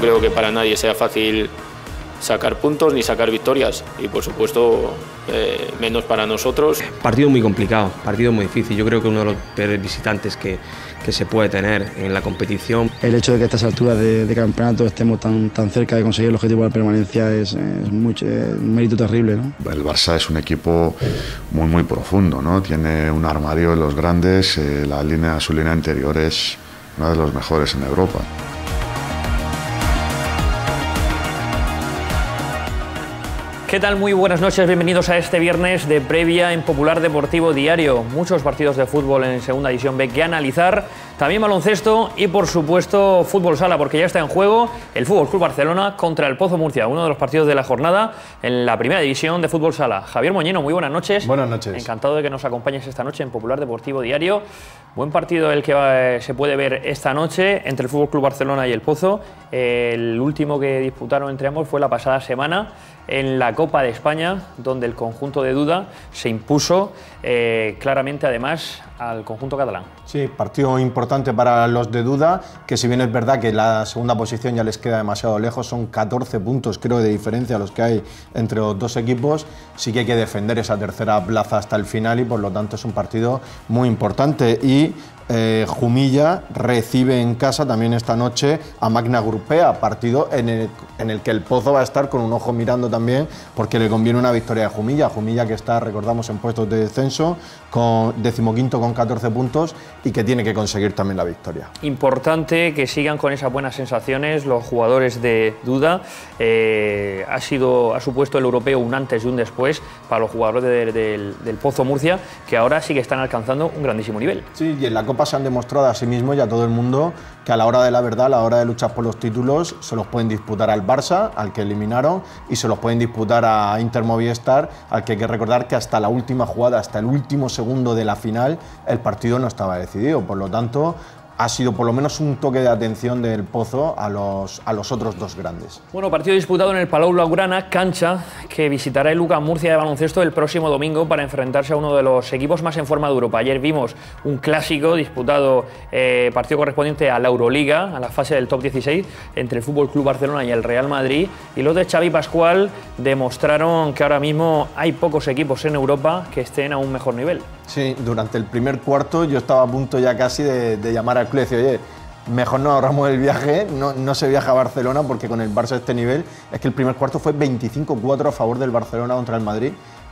creo que para nadie sea fácil sacar puntos ni sacar victorias y por supuesto eh, menos para nosotros. Partido muy complicado, partido muy difícil. Yo creo que uno de los peores visitantes que, que se puede tener en la competición. El hecho de que a estas alturas de, campeonato estemos tan, tan cerca de conseguir el objetivo de la permanencia es, un mérito terrible. El Barça es un equipo muy muy profundo, ¿no? tiene un armario de los grandes, eh, la línea, su línea anterior es una de los mejores en Europa. ¿Qué tal? Muy buenas noches, bienvenidos a este viernes de previa en Popular Deportivo Diario. Muchos partidos de fútbol en Segunda División B que analizar, también baloncesto y por supuesto fútbol sala, porque ya está en juego el Fútbol Club Barcelona contra el Pozo Murcia, uno de los partidos de la jornada en la Primera División de Fútbol Sala. Javier Moñeno, muy buenas noches. Buenas noches. Encantado de que nos acompañes esta noche en Popular Deportivo Diario. Buen partido el que se puede ver esta noche entre el Fútbol Club Barcelona y el Pozo. el último que disputaron entre ambos fue la pasada semana en la Copa de España, donde el conjunto de Duda se impuso eh, claramente además al conjunto catalán. Sí, partido importante para los de Duda, que si bien es verdad que la segunda posición ya les queda demasiado lejos, son 14 puntos creo de diferencia los que hay entre los dos equipos, sí que hay que defender esa tercera plaza hasta el final y por lo tanto es un partido muy importante. Y eh, Jumilla recibe en casa también esta noche a Magna Grupea, partido en el, que el Pozo va a estar con un ojo mirando también porque le conviene una victoria a Jumilla. Jumilla que está, recordamos, en puestos de descenso, con decimoquinto con 14 puntos y que tiene que conseguir también la victoria. Importante que sigan con esas buenas sensaciones los jugadores de Duda. Eh, ha, sido, ha supuesto el europeo un antes y un después para los jugadores del, del Pozo Murcia, que ahora sí que están alcanzando un grandísimo nivel. Sí, y en la Copa se han demostrado a sí mismos y a todo el mundo que a la hora de la verdad, a la hora de luchar por los títulos, se los pueden disputar al Barça, al que eliminaron, y se los pueden disputar a Inter Movistar, al que hay que recordar que hasta la última jugada, hasta el último segundo de la final, el partido no estaba decidido. Por lo tanto, ha sido por lo menos un toque de atención del Pozo a los, otros dos grandes. Bueno, partido disputado en el Palau Blaugrana, cancha que visitará el Luca Murcia de baloncesto el próximo domingo para enfrentarse a uno de los equipos más en forma de Europa. Ayer vimos un clásico disputado, eh, partido correspondiente a la Euroliga, a la fase del top 16, entre el Fútbol Club Barcelona y el Real Madrid. Y los de Xavi Pascual demostraron que ahora mismo hay pocos equipos en Europa que estén a un mejor nivel. Sí, durante el primer cuarto yo estaba a punto ya casi de, llamar al club y decir, oye, mejor no ahorramos el viaje, no, se viaja a Barcelona porque con el Barça de este nivel es que el primer cuarto fue 25-4 a favor del Barcelona contra el Madrid,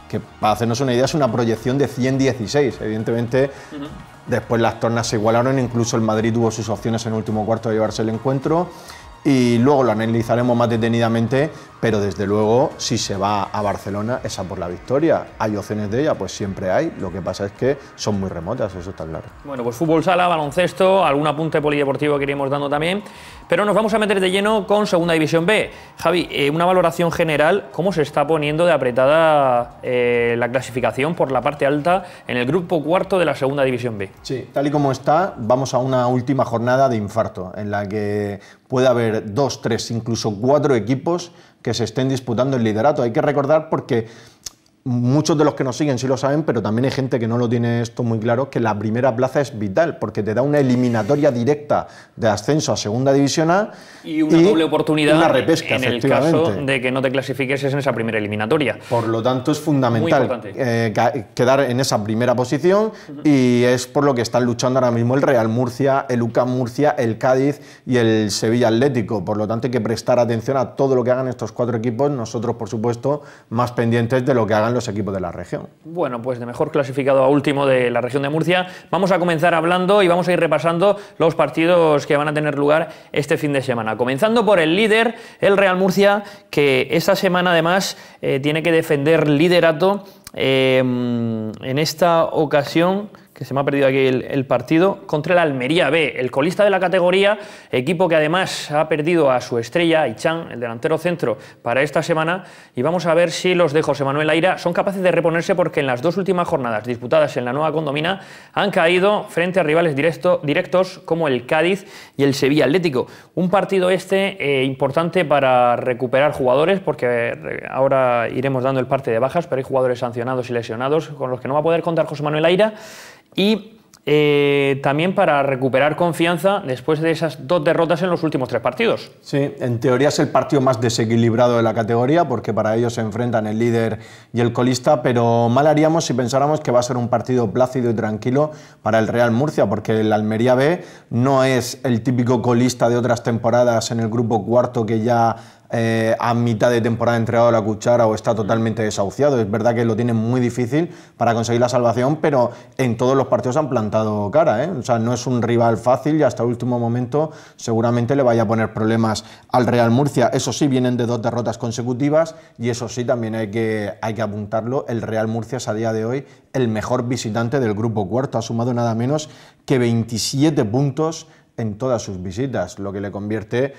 que para hacernos una idea es una proyección de 116. Evidentemente, después las tornas se igualaron, incluso el Madrid tuvo sus opciones en el último cuarto de llevarse el encuentro y luego lo analizaremos más detenidamente, pero desde luego si se va a Barcelona esa por la victoria. Hay opciones de ella, pues siempre hay, lo que pasa es que son muy remotas, eso está claro. Bueno, pues fútbol sala, baloncesto, algún apunte polideportivo que iremos dando también, pero nos vamos a meter de lleno con Segunda División B. Javi, eh, una valoración general, ¿cómo se está poniendo de apretada eh, la clasificación por la parte alta en el grupo cuarto de la Segunda División B? Sí, tal y como está, vamos a una última jornada de infarto, en la que puede haber dos, tres, incluso cuatro equipos que se estén disputando el liderato. Hay que recordar porque muchos de los que nos siguen sí lo saben, pero también hay gente que no lo tiene esto muy claro, que la primera plaza es vital, porque te da una eliminatoria directa de ascenso a segunda división A y una doble oportunidad una repesca, en el caso de que no te clasifiques es en esa primera eliminatoria. Por lo tanto, es fundamental eh, quedar en esa primera posición y es por lo que están luchando ahora mismo el Real Murcia, el UCA Murcia, el Cádiz y el Sevilla Atlético. Por lo tanto, hay que prestar atención a todo lo que hagan estos cuatro equipos, nosotros, por supuesto, más pendientes de lo que hagan equipos de la región. Bueno, pues de mejor clasificado a último de la región de Murcia. Vamos a comenzar hablando y vamos a ir repasando los partidos que van a tener lugar este fin de semana. Comenzando por el líder, el Real Murcia, que esta semana además eh, tiene que defender liderato eh, en esta ocasión que se me ha perdido aquí el, partido, contra el Almería B, el colista de la categoría, equipo que además ha perdido a su estrella, Ichan, el delantero centro, para esta semana. Y vamos a ver si los de José Manuel Aira son capaces de reponerse porque en las dos últimas jornadas disputadas en la nueva condomina han caído frente a rivales directos como el Cádiz y el Sevilla Atlético. Un partido este eh, importante para recuperar jugadores porque eh, ahora iremos dando el parte de bajas, pero hay jugadores sancionados y lesionados con los que no va a poder contar José Manuel Aira y eh, también para recuperar confianza después de esas dos derrotas en los últimos tres partidos. Sí, en teoría es el partido más desequilibrado de la categoría porque para ellos se enfrentan el líder y el colista, pero mal haríamos si pensáramos que va a ser un partido plácido y tranquilo para el Real Murcia porque el Almería B no es el típico colista de otras temporadas en el grupo cuarto que ya eh, a mitad de temporada entregado la cuchara o está totalmente desahuciado. Es verdad que lo tiene muy difícil para conseguir la salvación, pero en todos los partidos han plantado cara. ¿eh? O sea, no es un rival fácil y hasta el último momento seguramente le vaya a poner problemas al Real Murcia. Eso sí, vienen de dos derrotas consecutivas y eso sí, también hay que, hay que apuntarlo. El Real Murcia es a día de hoy el mejor visitante del grupo cuarto. Ha sumado nada menos que 27 puntos en todas sus visitas, lo que le convierte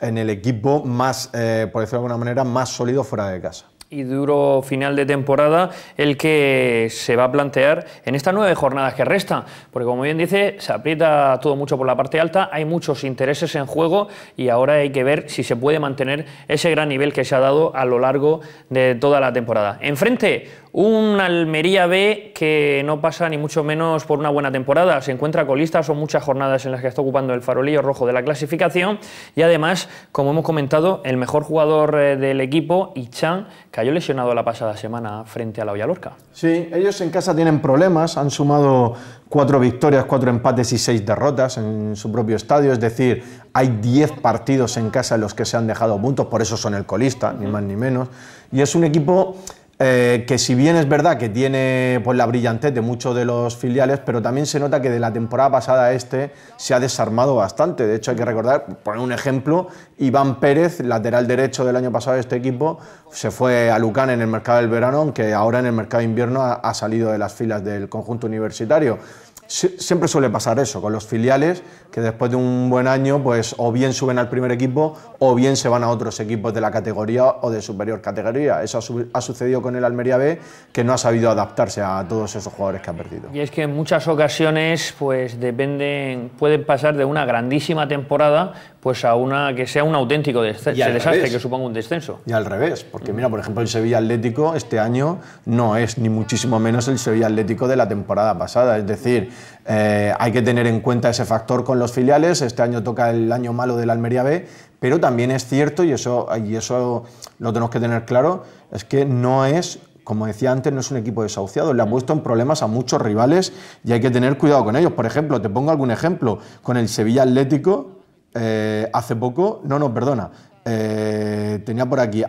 en el equipo más, eh, por decirlo de alguna manera, más sólido fuera de casa y duro final de temporada el que se va a plantear en estas nueve jornadas que resta. porque como bien dice, se aprieta todo mucho por la parte alta, hay muchos intereses en juego y ahora hay que ver si se puede mantener ese gran nivel que se ha dado a lo largo de toda la temporada. Enfrente, un Almería B que no pasa ni mucho menos por una buena temporada, se encuentra colista, son muchas jornadas en las que está ocupando el farolillo rojo de la clasificación y además, como hemos comentado, el mejor jugador eh, del equipo, Ichan, que cayó lesionado la pasada semana frente a la Ollalorca. Sí, ellos en casa tienen problemas, han sumado cuatro victorias, cuatro empates y seis derrotas en su propio estadio, es decir, hay diez partidos en casa en los que se han dejado puntos, por eso son el colista, ni más ni menos, y es un equipo eh, que si bien es verdad que tiene pues, la brillantez de muchos de los filiales, pero también se nota que de la temporada pasada a este se ha desarmado bastante. De hecho, hay que recordar, poner un ejemplo, Iván Pérez, lateral derecho del año pasado de este equipo, se fue a Lucán en el mercado del verano, aunque ahora en el mercado de invierno ha salido de las filas del conjunto universitario siempre suele pasar eso con los filiales, que después de un buen año, pues o bien suben al primer equipo o bien se van a otros equipos de la categoría o de superior categoría. Eso ha, sucedido con el Almería B, que no ha sabido adaptarse a todos esos jugadores que ha perdido. Y es que en muchas ocasiones, pues dependen, pueden pasar de una grandísima temporada pues a una que sea un auténtico desastre, que suponga un descenso. Y al revés, porque mm. mira, por ejemplo, el Sevilla Atlético este año no es ni muchísimo menos el Sevilla Atlético de la temporada pasada. Es decir, eh, hay que tener en cuenta ese factor con los filiales. Este año toca el año malo del Almería B, pero también es cierto, y eso, y eso lo tenemos que tener claro, es que no es como decía antes, no es un equipo desahuciado, le ha puesto en problemas a muchos rivales y hay que tener cuidado con ellos. Por ejemplo, te pongo algún ejemplo, con el Sevilla Atlético, eh, hace poco, no, no, perdona, eh, tenía por aquí,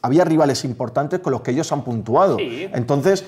había rivales importantes con los que ellos han puntuado. Entonces,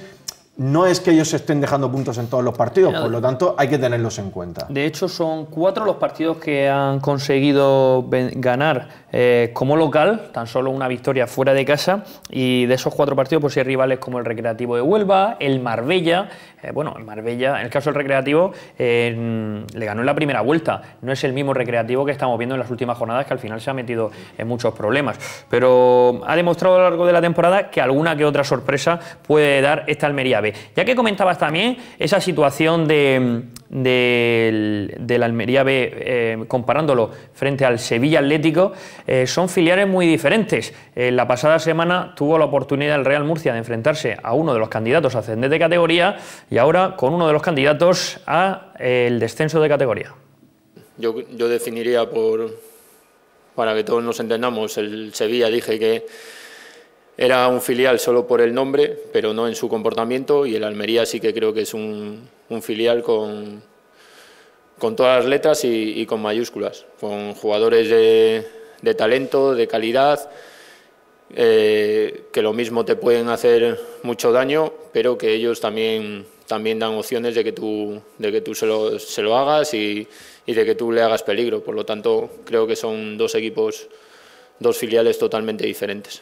no es que ellos estén dejando puntos en todos los partidos, por lo tanto hay que tenerlos en cuenta. De hecho, son cuatro los partidos que han conseguido ganar eh, como local, tan solo una victoria fuera de casa, y de esos cuatro partidos, pues hay rivales como el Recreativo de Huelva, el Marbella, eh, bueno, Marbella, en el caso del recreativo, eh, le ganó en la primera vuelta. No es el mismo recreativo que estamos viendo en las últimas jornadas, que al final se ha metido en muchos problemas. Pero ha demostrado a lo largo de la temporada que alguna que otra sorpresa puede dar esta Almería B. Ya que comentabas también esa situación de del, del Almería B, eh, comparándolo frente al Sevilla Atlético, eh, son filiales muy diferentes. Eh, la pasada semana tuvo la oportunidad el Real Murcia de enfrentarse a uno de los candidatos a ascender de categoría y ahora con uno de los candidatos a el descenso de categoría. Yo, yo definiría por, para que todos nos entendamos, el Sevilla dije que era un filial solo por el nombre, pero no en su comportamiento, y el Almería sí que creo que es un, un filial con, con todas las letras y, con mayúsculas, con jugadores de, de talento, de calidad, eh, que lo mismo te pueden hacer mucho daño, pero que ellos también, también dan opciones de que tú, de que tú se, lo, hagas y, y de que tú le hagas peligro. Por lo tanto, creo que son dos equipos, dos filiales totalmente diferentes.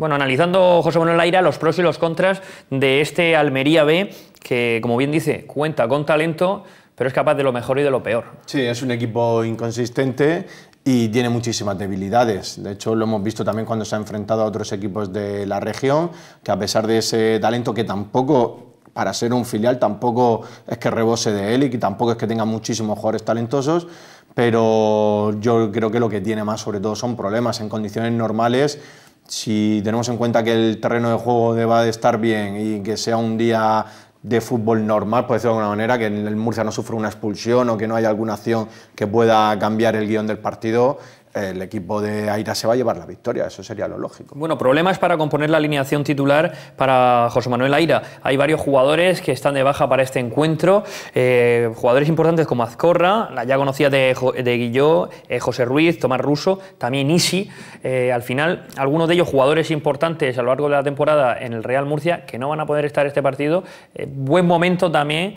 Bueno, analizando José Manuel Laira, los pros y los contras de este Almería B, que como bien dice, cuenta con talento, pero es capaz de lo mejor y de lo peor. Sí, es un equipo inconsistente y tiene muchísimas debilidades. De hecho, lo hemos visto también cuando se ha enfrentado a otros equipos de la región, que a pesar de ese talento que tampoco para ser un filial tampoco es que rebose de él y tampoco es que tenga muchísimos jugadores talentosos, pero yo creo que lo que tiene más sobre todo son problemas en condiciones normales si tenemos en cuenta que el terreno de juego debe estar bien y que sea un día de fútbol normal, puede decirlo de alguna manera, que el Murcia no sufra una expulsión o que no haya alguna acción que pueda cambiar el guión del partido, el equipo de Aira se va a llevar la victoria, eso sería lo lógico. Bueno, problemas para componer la alineación titular para José Manuel Aira. Hay varios jugadores que están de baja para este encuentro, eh, jugadores importantes como Azcorra, la ya conocida de, Guilló, eh, José Ruiz, Tomás Russo, también Isi. Eh, al final, algunos de ellos jugadores importantes a lo largo de la temporada en el Real Murcia que no van a poder estar este partido. buen momento también,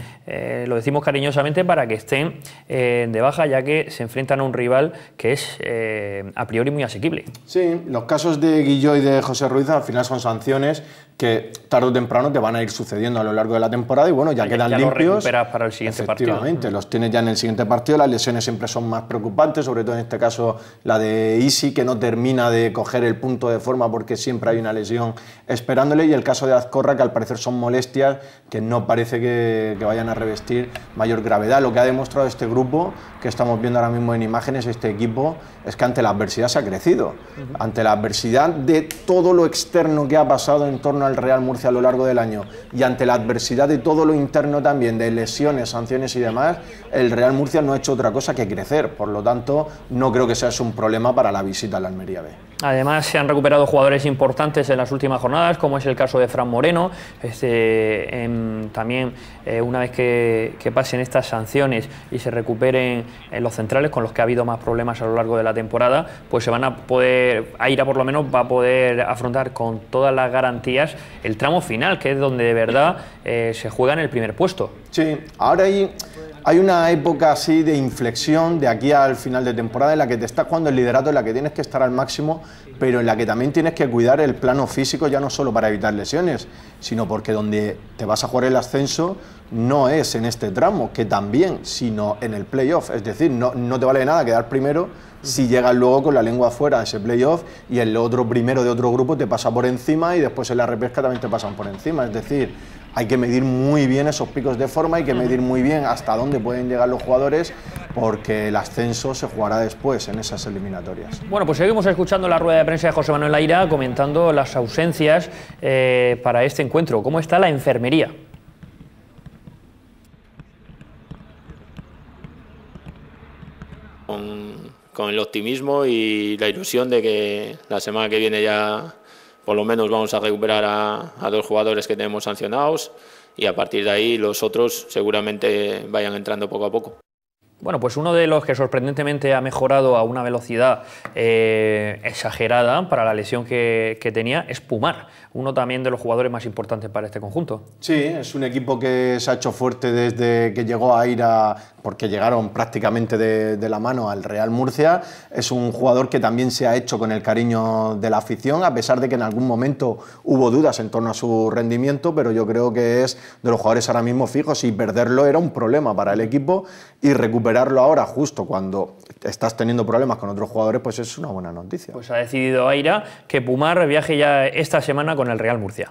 lo decimos cariñosamente, para que estén de baja, ya que se enfrentan a un rival que es eh, a priori muy asequible. Sí, los casos de Guilló y de José Ruiz al final son sanciones que tarde o temprano te van a ir sucediendo a lo largo de la temporada y bueno, ya, quedan ya limpios. Los para el siguiente efectivamente, mm. los tienes ya en el siguiente partido. Las lesiones siempre son más preocupantes, sobre todo en este caso la de Isi, que no termina de coger el punto de forma porque siempre hay una lesión esperándole. Y el caso de Azcorra, que al parecer son molestias que no parece que, vayan a revestir mayor gravedad. Lo que ha demostrado este grupo que estamos viendo ahora mismo en imágenes, este equipo, es que ante la adversidad se ha crecido. Ante la adversidad de todo lo externo que ha pasado en torno al Real Murcia a lo largo del año y ante la adversidad de todo lo interno también, de lesiones, sanciones y demás, el Real Murcia no ha hecho otra cosa que crecer. Por lo tanto, no creo que sea un problema para la visita a la Almería B. Además, se han recuperado jugadores importantes en las últimas jornadas, como es el caso de Fran Moreno. Este, em, también, eh, una vez que, pasen estas sanciones y se recuperen eh, los centrales, con los que ha habido más problemas a lo largo de la temporada, pues se van a poder, Aira por lo menos va a poder afrontar con todas las garantías el tramo final, que es donde de verdad eh, se juega en el primer puesto. Sí, ahora hay hay una época así de inflexión de aquí al final de temporada en la que te estás jugando el liderato, en la que tienes que estar al máximo, pero en la que también tienes que cuidar el plano físico, ya no solo para evitar lesiones, sino porque donde te vas a jugar el ascenso no es en este tramo, que también, sino en el playoff. Es decir, no, no te vale nada quedar primero si llegas luego con la lengua afuera a ese playoff y el otro primero de otro grupo te pasa por encima y después en la repesca también te pasan por encima. Es decir, hay que medir muy bien esos picos de forma, hay que medir muy bien hasta dónde pueden llegar los jugadores, porque el ascenso se jugará después en esas eliminatorias. Bueno, pues seguimos escuchando la rueda de prensa de José Manuel Aira comentando las ausencias eh, para este encuentro. ¿Cómo está la enfermería? con el optimismo y la ilusión de que la semana que viene ya por lo menos vamos a recuperar a, dos jugadores que tenemos sancionados y a partir de ahí los otros seguramente vayan entrando poco a poco. Bueno, pues uno de los que sorprendentemente ha mejorado a una velocidad eh, exagerada para la lesión que tenía es Pumar uno también de los jugadores más importantes para este conjunto. Sí, es un equipo que se ha hecho fuerte desde que llegó a porque llegaron prácticamente de, la mano al Real Murcia. Es un jugador que también se ha hecho con el cariño de la afición, a pesar de que en algún momento hubo dudas en torno a su rendimiento, pero yo creo que es de los jugadores ahora mismo fijos y perderlo era un problema para el equipo y recuperarlo ahora justo cuando estás teniendo problemas con otros jugadores, pues es una buena noticia. Pues ha decidido Aira que Pumar viaje ya esta semana con el Real Murcia.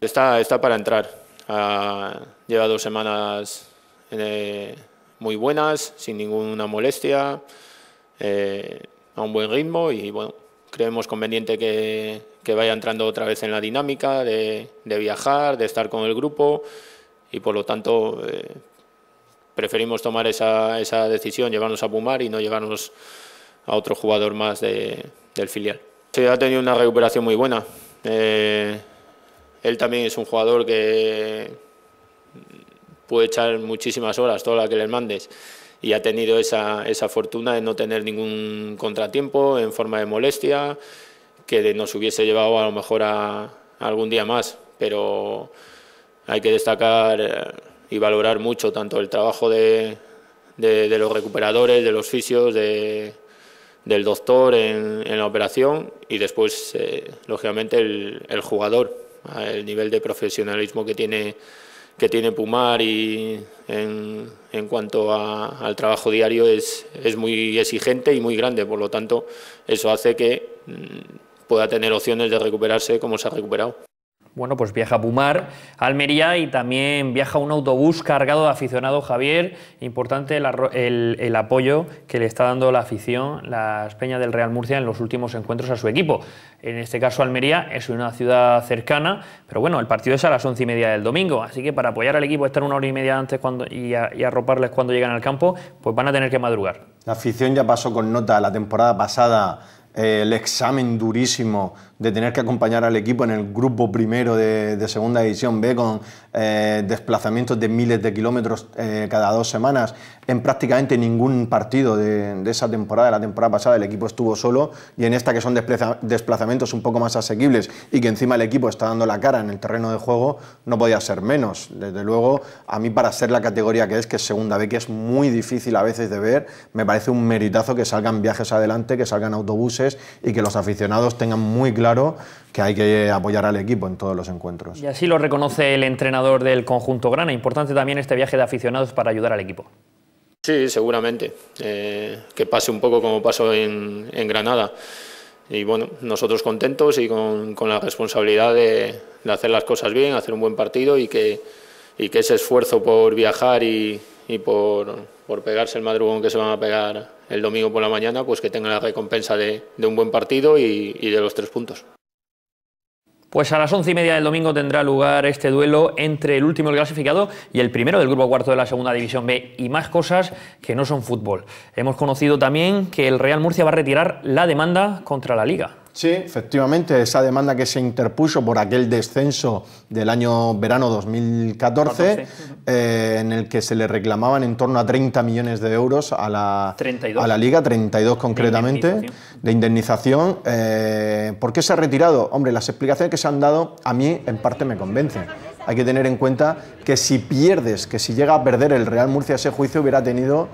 Está, está para entrar. Ha, ah, lleva dos semanas eh, muy buenas, sin ninguna molestia, eh, a un buen ritmo y bueno, creemos conveniente que, que, vaya entrando otra vez en la dinámica de, viajar, de estar con el grupo y por lo tanto eh, preferimos tomar esa, decisión, llevarnos a Pumar y no llevarnos a otro jugador más del filial. Sí, ha tenido una recuperación muy buena. Eh, él también es un jugador que puede echar muchísimas horas, toda la que le mandes, y ha tenido esa, fortuna de no tener ningún contratiempo en forma de molestia, que nos hubiese llevado a lo mejor a, algún día más, pero hay que destacar eh, y valorar mucho tanto el trabajo de, de los recuperadores, de los fisios, de, del doctor en, la operación y después, eh, lógicamente, el, jugador, el nivel de profesionalismo que tiene, que tiene Pumar y en, cuanto al trabajo diario es muy exigente y muy grande, por lo tanto, eso hace que mm, pueda tener opciones de recuperarse como se ha recuperado bueno, pues viaja a Pumar, Almería y también viaja un autobús cargado de aficionados, Javier. Importante el, apoyo que le está dando la afición, las peñas del Real Murcia en los últimos encuentros a su equipo. En este caso Almería es una ciudad cercana, pero bueno, el partido es a las once y media del domingo, así que para apoyar al equipo, estar una hora y media antes cuando, y, a, arroparles cuando llegan al campo, pues van a tener que madrugar. La afición ya pasó con nota la temporada pasada eh, el examen durísimo de tener que acompañar al equipo en el grupo primero de, de segunda división B con eh, desplazamientos de miles de kilómetros eh, cada dos semanas. En prácticamente ningún partido de, de, esa temporada, de la temporada pasada, el equipo estuvo solo y en esta que son desplazamientos un poco más asequibles y que encima el equipo está dando la cara en el terreno de juego, no podía ser menos. Desde luego, a mí para ser la categoría que es, que es segunda B, que es muy difícil a veces de ver, me parece un meritazo que salgan viajes adelante, que salgan autobuses y que los aficionados tengan muy claro que hay que apoyar al equipo en todos los encuentros. Y así lo reconoce el entrenador del conjunto Grana. Importante también este viaje de aficionados para ayudar al equipo. Sí, seguramente. Eh, que pase un poco como pasó en, en Granada. Y bueno, nosotros contentos y con, con la responsabilidad de, de, hacer las cosas bien, hacer un buen partido y que, y que ese esfuerzo por viajar y, y por, pegarse el madrugón que se van a pegar el domingo por la mañana, pues que tengan la recompensa de, un buen partido y, y de los tres puntos. Pues a las once y media del domingo tendrá lugar este duelo entre el último del clasificado y el primero del grupo cuarto de la segunda división B y más cosas que no son fútbol. Hemos conocido también que el Real Murcia va a retirar la demanda contra la Liga. Sí, efectivamente, esa demanda que se interpuso por aquel descenso del año verano 2014, eh, en el que se le reclamaban en torno a 30 millones de euros a la, A la liga, 32 concretamente, de indemnización. Eh, ¿Por qué se ha retirado? Hombre, las explicaciones que se han dado a mí en parte me convencen. Hay que tener en cuenta que si pierdes, que si llega a perder el Real Murcia ese juicio hubiera tenido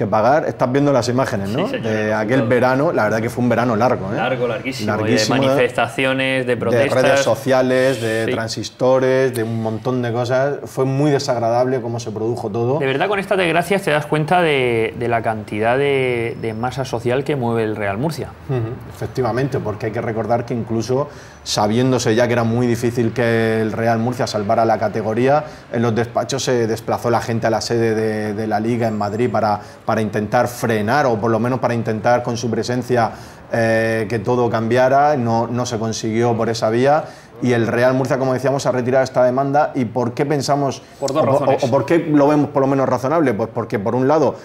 que pagar. Estás viendo las imágenes, ¿no? de aquel verano, la verdad que fue un verano largo, ¿eh? Largo, larguísimo. de ¿eh? manifestaciones, de protestas. De redes sociales, de transistores, de un montón de cosas. Fue muy desagradable cómo se produjo todo. De verdad, con estas desgracias te das cuenta de, la cantidad de, masa social que mueve el Real Murcia. Efectivamente, porque hay que recordar que incluso sabiéndose ya que era muy difícil que el Real Murcia salvara la categoría, en los despachos se desplazó la gente a la sede de la Liga en Madrid para para intentar frenar o por lo menos para intentar con su presencia eh, que todo cambiara, no, no, se consiguió por esa vía y el Real Murcia, como decíamos, ha retirado esta demanda y por qué pensamos por o, o, por qué lo vemos por lo menos razonable, pues porque por un lado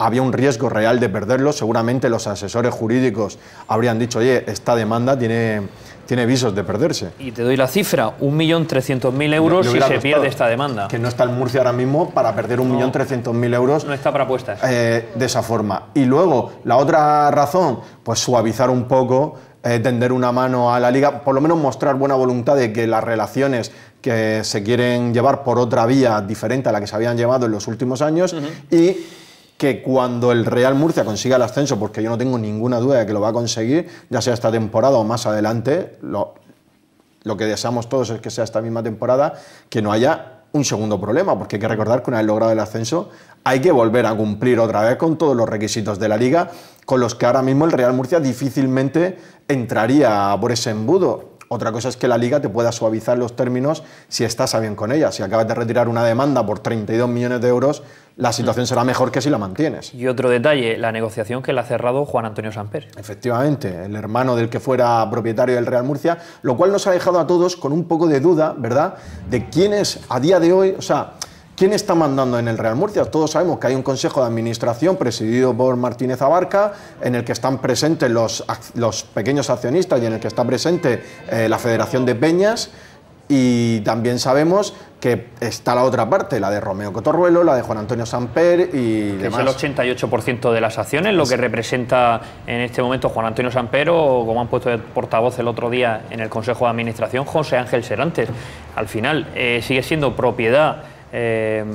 había un riesgo real de perderlo. Seguramente los asesores jurídicos habrían dicho, oye, esta demanda tiene, tiene visos de perderse. Y te doy la cifra, 1.300.000 euros si se pierde esta demanda. Que no está el Murcia ahora mismo para perder 1.300.000 euros. No está para apuestas. Eh, de esa forma. Y luego, la otra razón, pues suavizar un poco eh, tender una mano a la liga, por lo menos mostrar buena voluntad de que las relaciones que se quieren llevar por otra vía diferente a la que se habían llevado en los últimos años y que cuando el Real Murcia consiga el ascenso, porque yo no tengo ninguna duda de que lo va a conseguir, ya sea esta temporada o más adelante, lo, que deseamos todos es que sea esta misma temporada, que no haya un segundo problema, porque hay que recordar que una vez logrado el ascenso hay que volver a cumplir otra vez con todos los requisitos de la liga, con los que ahora mismo el Real Murcia difícilmente entraría por ese embudo. Otra cosa es que la liga te pueda suavizar los términos si estás a bien con ella. Si acabas de retirar una demanda por 32 millones de euros, la situación mm. será mejor que si la mantienes. Y otro detalle, la negociación que la ha cerrado Juan Antonio Samper. Efectivamente, el hermano del que fuera propietario del Real Murcia, lo cual nos ha dejado a todos con un poco de duda, ¿verdad?, de quién es a día de hoy, o sea, ¿Quién está mandando en el Real Murcia? Todos sabemos que hay un consejo de administración presidido por Martínez Abarca, en el que están presentes los, pequeños accionistas y en el que está presente eh, la Federación de Peñas. Y también sabemos que está la otra parte, la de Romeo Cotorruelo, la de Juan Antonio Samper y que Es el 88% de las acciones, lo que representa en este momento Juan Antonio Samper o, como han puesto de portavoz el otro día en el Consejo de Administración, José Ángel Serantes. Al final eh, sigue siendo propiedad Em,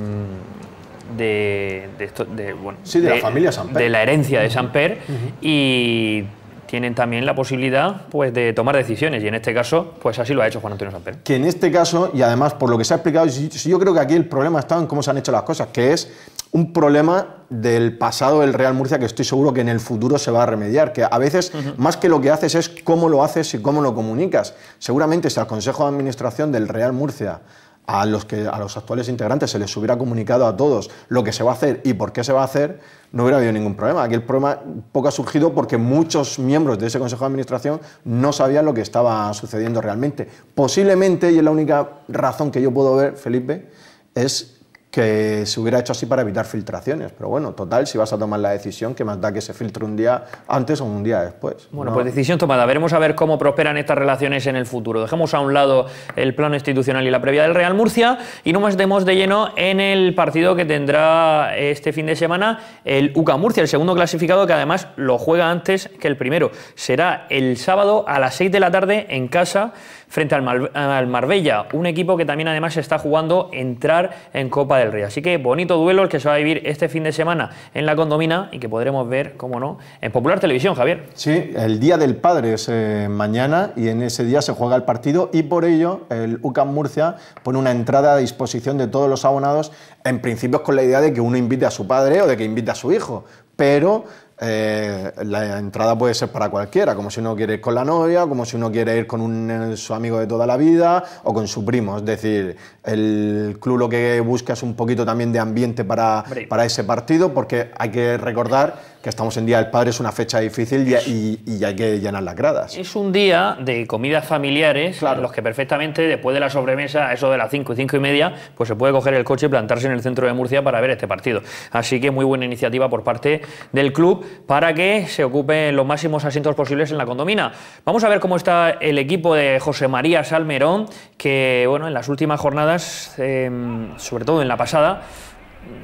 de, de, de, la familia De la herencia de Samper y tienen también la posibilidad pues, de tomar decisiones y en este caso pues así lo ha hecho Juan Antonio Samper. Que en este caso, y además por lo que se ha explicado, yo creo que aquí el problema está en cómo se han hecho las cosas, que es un problema del pasado del Real Murcia que estoy seguro que en el futuro se va a remediar, que a veces más que lo que haces es cómo lo haces y cómo lo comunicas. Seguramente si al Consejo de Administración del Real Murcia a los, que, a los actuales integrantes se les hubiera comunicado a todos lo que se va a hacer y por qué se va a hacer, no hubiera habido ningún problema. Aquí el problema poco ha surgido porque muchos miembros de ese Consejo de Administración no sabían lo que estaba sucediendo realmente. Posiblemente, y es la única razón que yo puedo ver, Felipe, es que se hubiera hecho así para evitar filtraciones. Pero bueno, total, si vas a tomar la decisión, que más da que se filtre un día antes o un día después. Bueno, pues decisión tomada. Veremos a ver cómo prosperan estas relaciones en el futuro. Dejemos a un lado el plano institucional y la previa del Real Murcia y no más demos de lleno en el partido que tendrá este fin de semana el UCA Murcia, el segundo clasificado que además lo juega antes que el primero. Será el sábado a las 6 de la tarde en casa frente al, Marbella, un equipo que también además está jugando entrar en Copa del Rey. Así que bonito duelo el que se va a vivir este fin de semana en la condomina y que podremos ver, como no, en Popular Televisión, Javier. Sí, el Día del Padre es eh, mañana y en ese día se juega el partido y por ello el UCAM Murcia pone una entrada a disposición de todos los abonados, en principio con la idea de que uno invite a su padre o de que invite a su hijo, pero eh, la entrada puede ser para cualquiera, como si uno quiere ir con la novia, como si uno quiere ir con un, eh, su amigo de toda la vida o con su primo. Es decir, el club lo que busca es un poquito también de ambiente para, para ese partido, porque hay que recordar que estamos en Día del Padre, es una fecha difícil y, hay que llenar las gradas. Es un día de comidas familiares los que perfectamente después de la sobremesa, eso de las 5 y 5 y media, pues se puede coger el coche y plantarse en el centro de Murcia para ver este partido. Así que muy buena iniciativa por parte del club para que se ocupen los máximos asientos posibles en la condomina. Vamos a ver cómo está el equipo de José María Salmerón, que bueno, en las últimas jornadas, em, sobre todo en la pasada,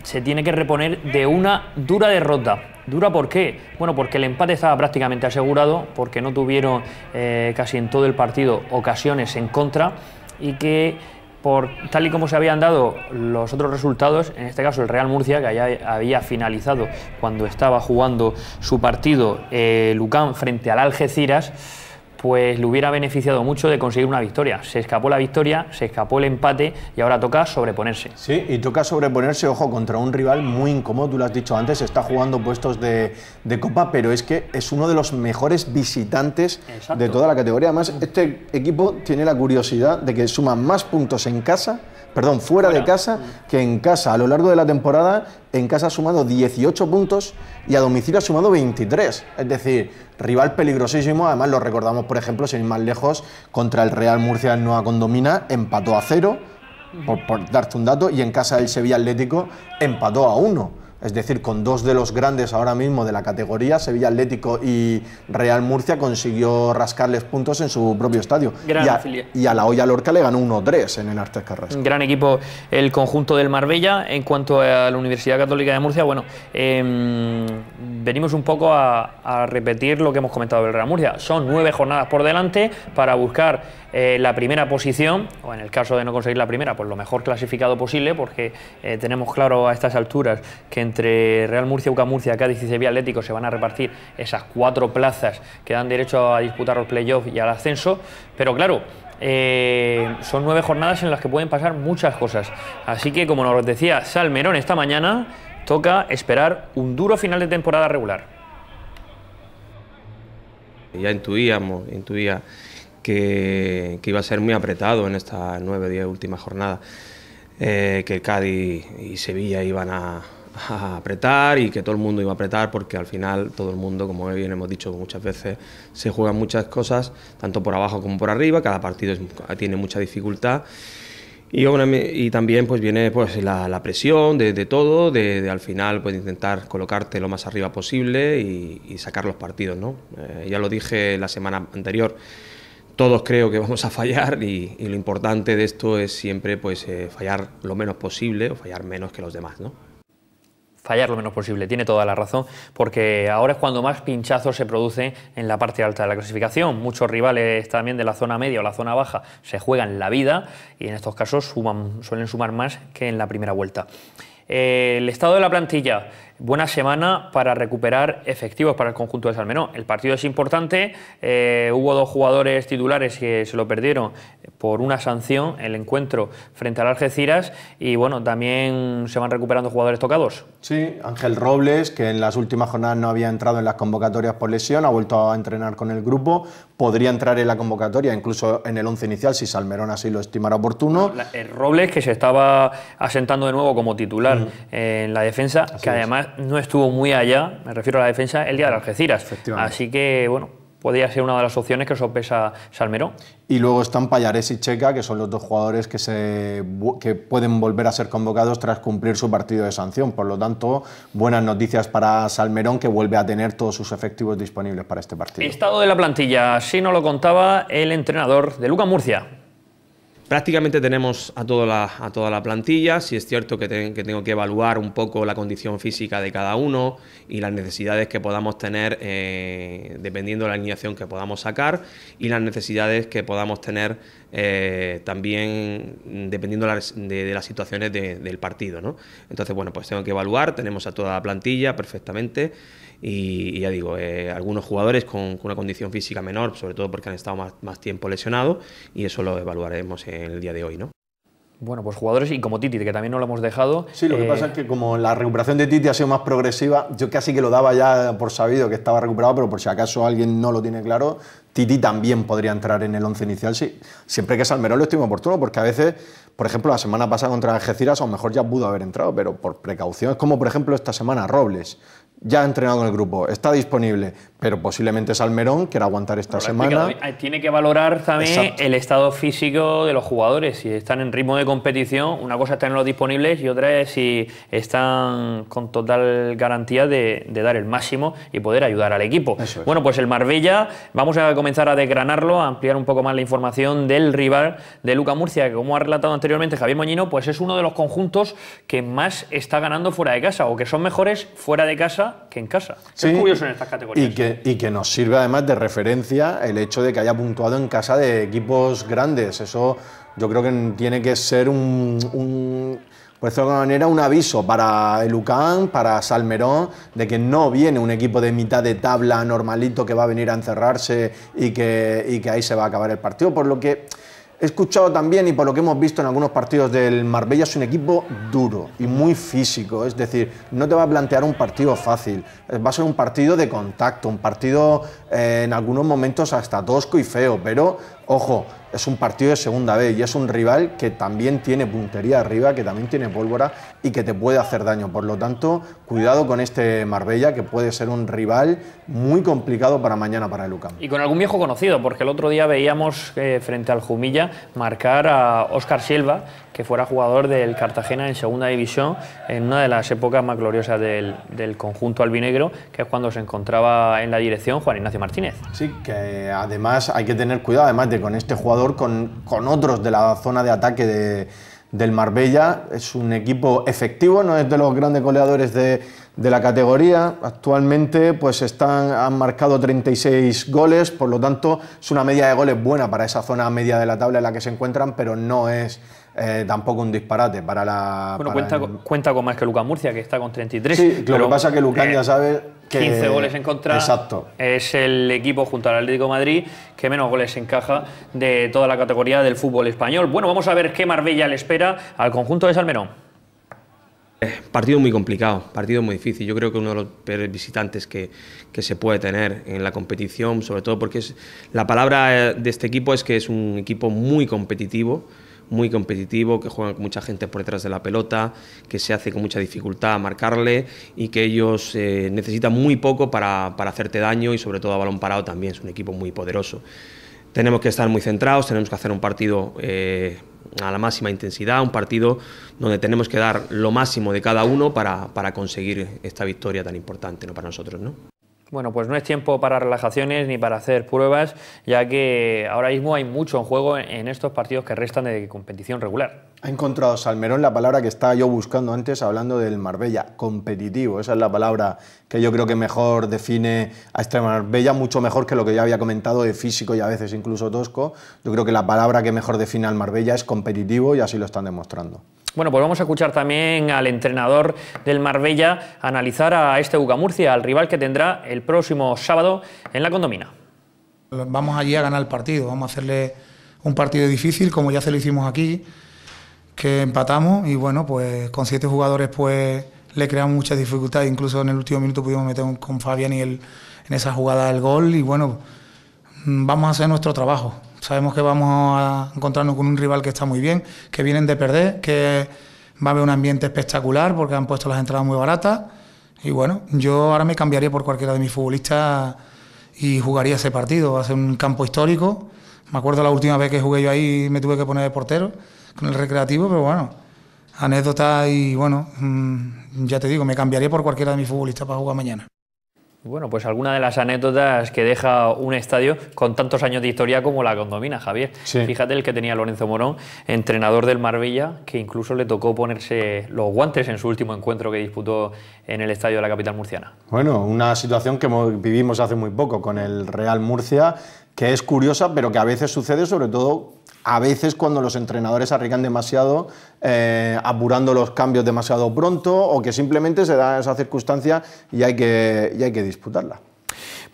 se tiene que reponer de una dura derrota. ¿Dura por qué? Bueno, porque el empate estaba prácticamente asegurado, porque no tuvieron eh, casi en todo el partido ocasiones en contra y que por tal y como se habían dado los otros resultados, en este caso el Real Murcia, que ya había finalizado cuando estaba jugando su partido eh, Lucán frente al Algeciras, pues le hubiera beneficiado mucho de conseguir una victoria. Se escapó la victoria, se escapó el empate y ahora toca sobreponerse. Sí, y toca sobreponerse, ojo, contra un rival muy incómodo, tú lo has dicho antes, está jugando puestos de, copa, pero es que es uno de los mejores visitantes de toda la categoría. Además, este equipo tiene la curiosidad de que suman más puntos en casa perdón, fuera, de casa, que en casa. A lo largo de la temporada, en casa ha sumado 18 puntos y a domicilio ha sumado 23. Es decir, rival peligrosísimo. Además, lo recordamos, por ejemplo, sin ir más lejos, contra el Real Murcia en Nueva Condomina, empató a cero, por, darte un dato, y en casa del Sevilla Atlético empató a uno es decir, con dos de los grandes ahora mismo de la categoría, Sevilla Atlético y Real Murcia, consiguió rascarles puntos en su propio estadio. y, a, la Hoya Lorca le ganó 1-3 en el Artes Carrasco. Gran equipo el conjunto del Marbella. En cuanto a la Universidad Católica de Murcia, bueno, em, venimos un poco a, a repetir lo que hemos comentado del Real Murcia. Son nueve jornadas por delante para buscar eh, la primera posición, o en el caso de no conseguir la primera, pues lo mejor clasificado posible, porque eh, tenemos claro a estas alturas que entre Real Murcia, UCA Murcia, Cádiz y Sevilla Atlético se van a repartir esas cuatro plazas que dan derecho a disputar los playoffs y al ascenso, pero claro, eh, son nueve jornadas en las que pueden pasar muchas cosas. Así que, como nos decía Salmerón esta mañana, toca esperar un duro final de temporada regular. Ya intuíamos, intuía que, iba a ser muy apretado en estas nueve diez últimas jornadas. Eh, que Cádiz y Sevilla iban a, apretar y que todo el mundo iba a apretar porque al final todo el mundo, como bien hemos dicho muchas veces, se juegan muchas cosas, tanto por abajo como por arriba, cada partido tiene mucha dificultad. Y, también pues viene pues la, presión de, todo, de, al final pues intentar colocarte lo más arriba posible y, sacar los partidos, ¿no? Eh, ya lo dije la semana anterior, todos creo que vamos a fallar y, lo importante de esto es siempre pues, eh, fallar lo menos posible o fallar menos que los demás. ¿no? fallar lo menos posible. Tiene toda la razón, porque ahora es cuando más pinchazos se producen en la parte alta de la clasificación. Muchos rivales también de la zona media o la zona baja se juegan la vida y en estos casos suelen sumar más que en la primera vuelta. Eh, el estado de la plantilla, buena semana para recuperar efectivos para el conjunto de Salmerón... El partido es importante, eh, hubo dos jugadores titulares que se lo perdieron eh, por una sanción, el encuentro frente al Algeciras, y bueno, también se van recuperando jugadores tocados. Sí, Ángel Robles, que en las últimas jornadas no había entrado en las convocatorias por lesión, ha vuelto a entrenar con el grupo, podría entrar en la convocatoria, incluso en el once inicial, si Salmerón así lo estimara oportuno. Eh, Robles, que se estaba asentando de nuevo como titular mm. en la defensa, que además no estuvo muy allá, me refiero a la defensa, el día de Algeciras. Así que, bueno, podría ser una de las opciones que sopesa Salmerón. Y luego están Payares y Checa, que son los dos jugadores que, se, que pueden volver a ser convocados tras cumplir su partido de sanción. Por lo tanto, buenas noticias para Salmerón, que vuelve a tener todos sus efectivos disponibles para este partido. Estado de la plantilla, si no lo contaba el entrenador de Luca Murcia. Prácticamente tenemos a toda la, a toda la plantilla, si es cierto que, tengo que evaluar un poco la condición física de cada uno y las necesidades que podamos tener eh, dependiendo de la alineación que podamos sacar y las necesidades que podamos tener eh, también dependiendo de, las, situaciones del partido. Entonces, bueno, pues tengo que evaluar, tenemos a toda la plantilla perfectamente y, ya digo, eh, algunos jugadores con, una condición física menor, sobre todo porque han estado más, tiempo lesionados, y eso lo evaluaremos en el día de hoy, ¿no? bueno, pues jugadores y como Titi, que también no lo hemos dejado. Sí, lo que eh, pasa es que como la recuperación de Titi ha sido más progresiva, yo casi que lo daba ya por sabido que estaba recuperado, pero por si acaso alguien no lo tiene claro, Titi también podría entrar en el once inicial sí. siempre que Salmerón lo estime oportuno, porque a veces, por ejemplo, la semana pasada contra Algeciras a lo mejor ya pudo haber entrado, pero por precauciones, como por ejemplo esta semana Robles ya ha entrenado en el grupo, está disponible, pero posiblemente Salmerón quiere aguantar esta semana. Tiene que valorar también el estado físico de los jugadores, si están en ritmo de competición, una cosa es tenerlos disponibles y otra es si están con total garantía de, dar el máximo y poder ayudar al equipo. Bueno, pues el Marbella, vamos a comenzar a desgranarlo, a ampliar un poco más la información del rival de Luca Murcia, que como ha relatado anteriormente Javier Moñino, pues es uno de los conjuntos que más está ganando fuera de casa o que son mejores fuera de casa que en casa. es curioso en estas categorías y que nos sirve además de referencia el hecho de que haya puntuado en casa de equipos grandes. Eso yo creo que tiene que ser un, pues de manera, un aviso para el UCAN, para Salmerón, de que no viene un equipo de mitad de tabla normalito que va a venir a encerrarse y que, y que ahí se va a acabar el partido. Por lo que He escuchado también, y por lo que hemos visto en algunos partidos del Marbella, es un equipo duro y muy físico. Es decir, no te va a plantear un partido fácil. Eh, va a ser un partido de contacto, un partido eh, en algunos momentos hasta tosco y feo, pero Ojo, es un partido de segunda vez y es un rival que también tiene puntería arriba, que también tiene pólvora y que te puede hacer daño. Por lo tanto, cuidado con este Marbella, que puede ser un rival muy complicado para mañana para el UCAM. Y con algún viejo conocido, porque el otro día veíamos eh, frente al Jumilla marcar a Óscar Silva, que fuera jugador del Cartagena en segunda división en una de las épocas más gloriosas del, conjunto albinegro, que es cuando se encontraba en la dirección Juan Ignacio Martínez. Sí, que además hay que tener cuidado, además de con este jugador, con, otros de la zona de ataque del Marbella. Es un equipo efectivo, no es de los grandes goleadores de, la categoría. Actualmente pues están, han marcado 36 goles, por lo tanto es una media de goles buena para esa zona media de la tabla en la que se encuentran, pero no es eh, tampoco un disparate para la. Bueno, cuenta, cuenta, con más que Lucas Murcia, que está con 33. Sí, lo que pasa es que Lucas eh, ya sabe que. 15 goles en contra. Exacto. Es el equipo junto al Atlético Madrid que menos goles encaja de toda la categoría del fútbol español. Bueno, vamos a ver qué Marbella le espera al conjunto de Salmerón. Eh, partido muy complicado, partido muy difícil. Yo creo que uno de los peores visitantes que, se puede tener en la competición, sobre todo porque es, la palabra de este equipo es que es un equipo muy competitivo, muy competitivo, que juega con mucha gente por detrás de la pelota, que se hace con mucha dificultad a marcarle y que ellos eh, necesitan muy poco para, para hacerte daño y sobre todo a balón parado también, es un equipo muy poderoso tenemos que estar muy centrados, tenemos que hacer un partido eh, a la máxima intensidad, un partido donde tenemos que dar lo máximo de cada uno para, para conseguir esta victoria tan importante para nosotros. ¿no? Bueno, pues no es tiempo para relajaciones ni para hacer pruebas, ya que ahora mismo hay mucho en juego en estos partidos que restan de competición regular. Ha encontrado Salmerón la palabra que estaba yo buscando antes hablando del Marbella, competitivo. Esa es la palabra que yo creo que mejor define a este Marbella, mucho mejor que lo que ya había comentado de físico y a veces incluso tosco. Yo creo que la palabra que mejor define al Marbella es competitivo y así lo están demostrando. Bueno, pues vamos a escuchar también al entrenador del Marbella analizar a este Uca Murcia, al rival que tendrá el próximo sábado en la condomina. Vamos allí a ganar el partido, vamos a hacerle un partido difícil como ya se lo hicimos aquí, que empatamos y bueno, pues con siete jugadores pues le creamos muchas dificultades, incluso en el último minuto pudimos meter con Fabián y él en esa jugada el gol y bueno, vamos a hacer nuestro trabajo. Sabemos que vamos a encontrarnos con un rival que está muy bien, que vienen de perder, que va a haber un ambiente espectacular porque han puesto las entradas muy baratas. Y bueno, yo ahora me cambiaría por cualquiera de mis futbolistas y jugaría ese partido. Va a ser un campo histórico. Me acuerdo la última vez que jugué yo ahí me tuve que poner de portero con el recreativo, pero bueno, anécdota y bueno, mm, ya te digo, me cambiaría por cualquiera de mis futbolistas para jugar mañana. Bueno, pues alguna de las anécdotas que deja un estadio con tantos años de historia como la condomina, Javier. Fíjate el que tenía Lorenzo Morón, entrenador del Marbella, que incluso le tocó ponerse los guantes en su último encuentro que disputó en el estadio de la capital murciana. Bueno, una situación que vivimos hace muy poco con el Real Murcia, que es curiosa, pero que a veces sucede sobre todo a veces cuando los entrenadores arriesgan demasiado, eh, apurando los cambios demasiado pronto o que simplemente se da esa circunstancia y hay que, y hay que disputarla.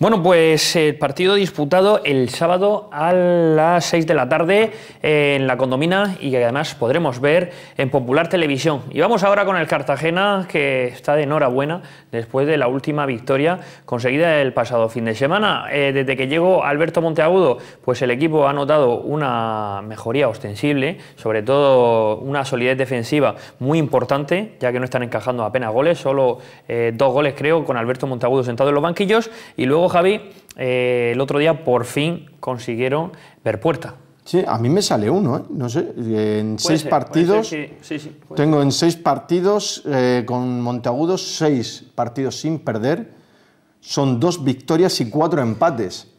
Bueno, pues el partido disputado el sábado a las 6 de la tarde eh, en la condomina y que además podremos ver en Popular Televisión. Y vamos ahora con el Cartagena que está de enhorabuena después de la última victoria conseguida el pasado fin de semana. Eh, desde que llegó Alberto Monteagudo, pues el equipo ha notado una mejoría ostensible, sobre todo una solidez defensiva muy importante, ya que no están encajando apenas goles, solo eh, dos goles creo con Alberto Monteagudo sentado en los banquillos y luego Javi, eh, el otro día por fin consiguieron ver puerta. Sí, a mí me sale uno, ¿eh? no sé, eh, en seis, partidos, tengo en seis partidos. con Monteagudo, seis partidos sin perder. Son dos victorias y cuatro empates.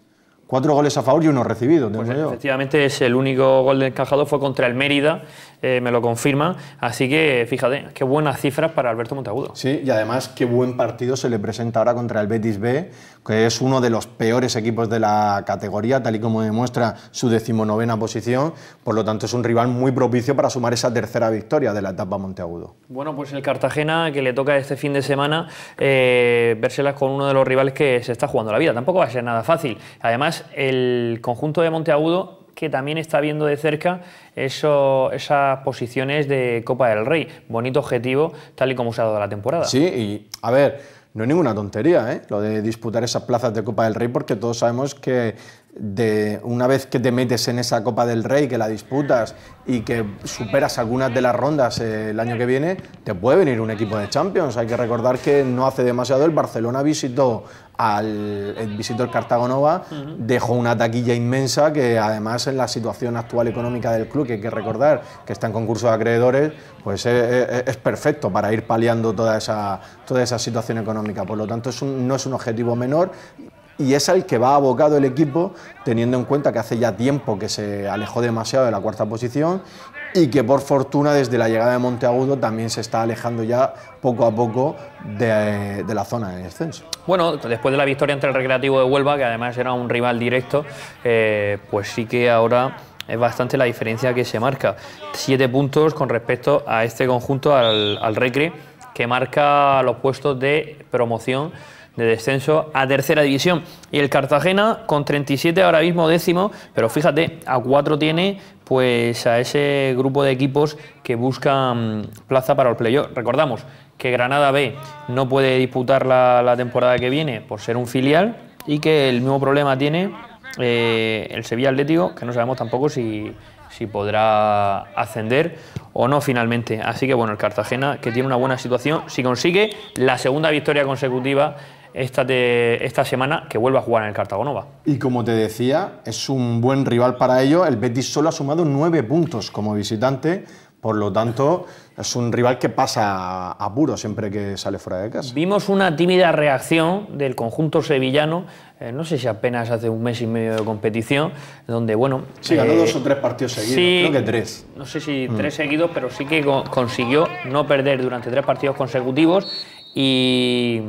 Cuatro goles a favor y uno recibido. Pues efectivamente, es el único gol del encajado fue contra el Mérida eh, me lo confirma. Así que fíjate, qué buenas cifras para Alberto Monteagudo. Sí, y además qué buen partido se le presenta ahora contra el Betis B, que es uno de los peores equipos de la categoría, tal y como demuestra su decimonovena posición. Por lo tanto, es un rival muy propicio para sumar esa tercera victoria de la etapa Monteagudo. Bueno, pues el Cartagena, que le toca este fin de semana eh, verselas con uno de los rivales que se está jugando la vida. Tampoco va a ser nada fácil. Además, el conjunto de Monteagudo que también está viendo de cerca eso, esas posiciones de Copa del Rey. Bonito objetivo, tal y como se ha dado la temporada. Sí, y a ver, no es ninguna tontería, ¿eh? Lo de disputar esas plazas de Copa del Rey, porque todos sabemos que de una vez que te metes en esa Copa del Rey, que la disputas y que superas algunas de las rondas eh, el año que viene, te puede venir un equipo de Champions. Hay que recordar que no hace demasiado el Barcelona visitó al el eh, visitó el Cartagonova, dejó una taquilla inmensa que además en la situación actual económica del club, que hay que recordar que está en concurso de acreedores, pues eh, es, perfecto para ir paliando toda esa, toda esa situación económica. Por lo tanto, no es un objetivo menor y es al que va abocado el equipo, teniendo en cuenta que hace ya tiempo que se alejó demasiado de la cuarta posición y que por fortuna desde la llegada de Monteagudo también se está alejando ya poco a poco de, la zona de descenso. Bueno, después de la victoria entre el Recreativo de Huelva, que además era un rival directo, eh, pues sí que ahora es bastante la diferencia que se marca. Siete puntos con respecto a este conjunto, al, al Recre, que marca los puestos de promoción de descenso a tercera división. Y el Cartagena con 37 ahora mismo décimo, pero fíjate, a cuatro tiene pues a ese grupo de equipos que buscan plaza para el playoff. Recordamos que Granada B no puede disputar la, temporada que viene por ser un filial y que el mismo problema tiene eh, el Sevilla Atlético, que no sabemos tampoco si, si podrá ascender o no finalmente. Así que bueno, el Cartagena que tiene una buena situación, si consigue la segunda victoria consecutiva esta, de, esta semana que vuelva a jugar en el Cartagonova. Y como te decía, es un buen rival para ello, El Betis solo ha sumado nueve puntos como visitante, por lo tanto, es un rival que pasa a apuro siempre que sale fuera de casa. Vimos una tímida reacción del conjunto sevillano, eh, no sé si apenas hace un mes y medio de competición, donde, bueno... Sí, ganó eh, dos o tres partidos seguidos, creo que tres. No sé si mm. tres seguidos, pero sí que consiguió no perder durante tres partidos consecutivos y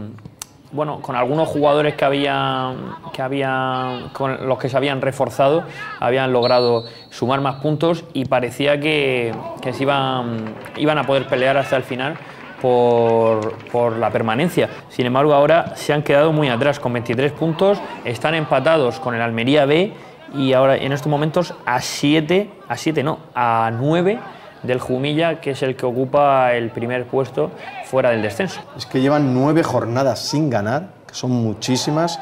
bueno, con algunos jugadores que habían, que habían, con los que se habían reforzado, habían logrado sumar más puntos y parecía que, que se iban, iban a poder pelear hasta el final por, por, la permanencia. Sin embargo, ahora se han quedado muy atrás con 23 puntos, están empatados con el Almería B y ahora en estos momentos a 7, a 7 no, a 9 del Jumilla, que es el que ocupa el primer puesto fuera del descenso. Es que llevan nueve jornadas sin ganar, que son muchísimas,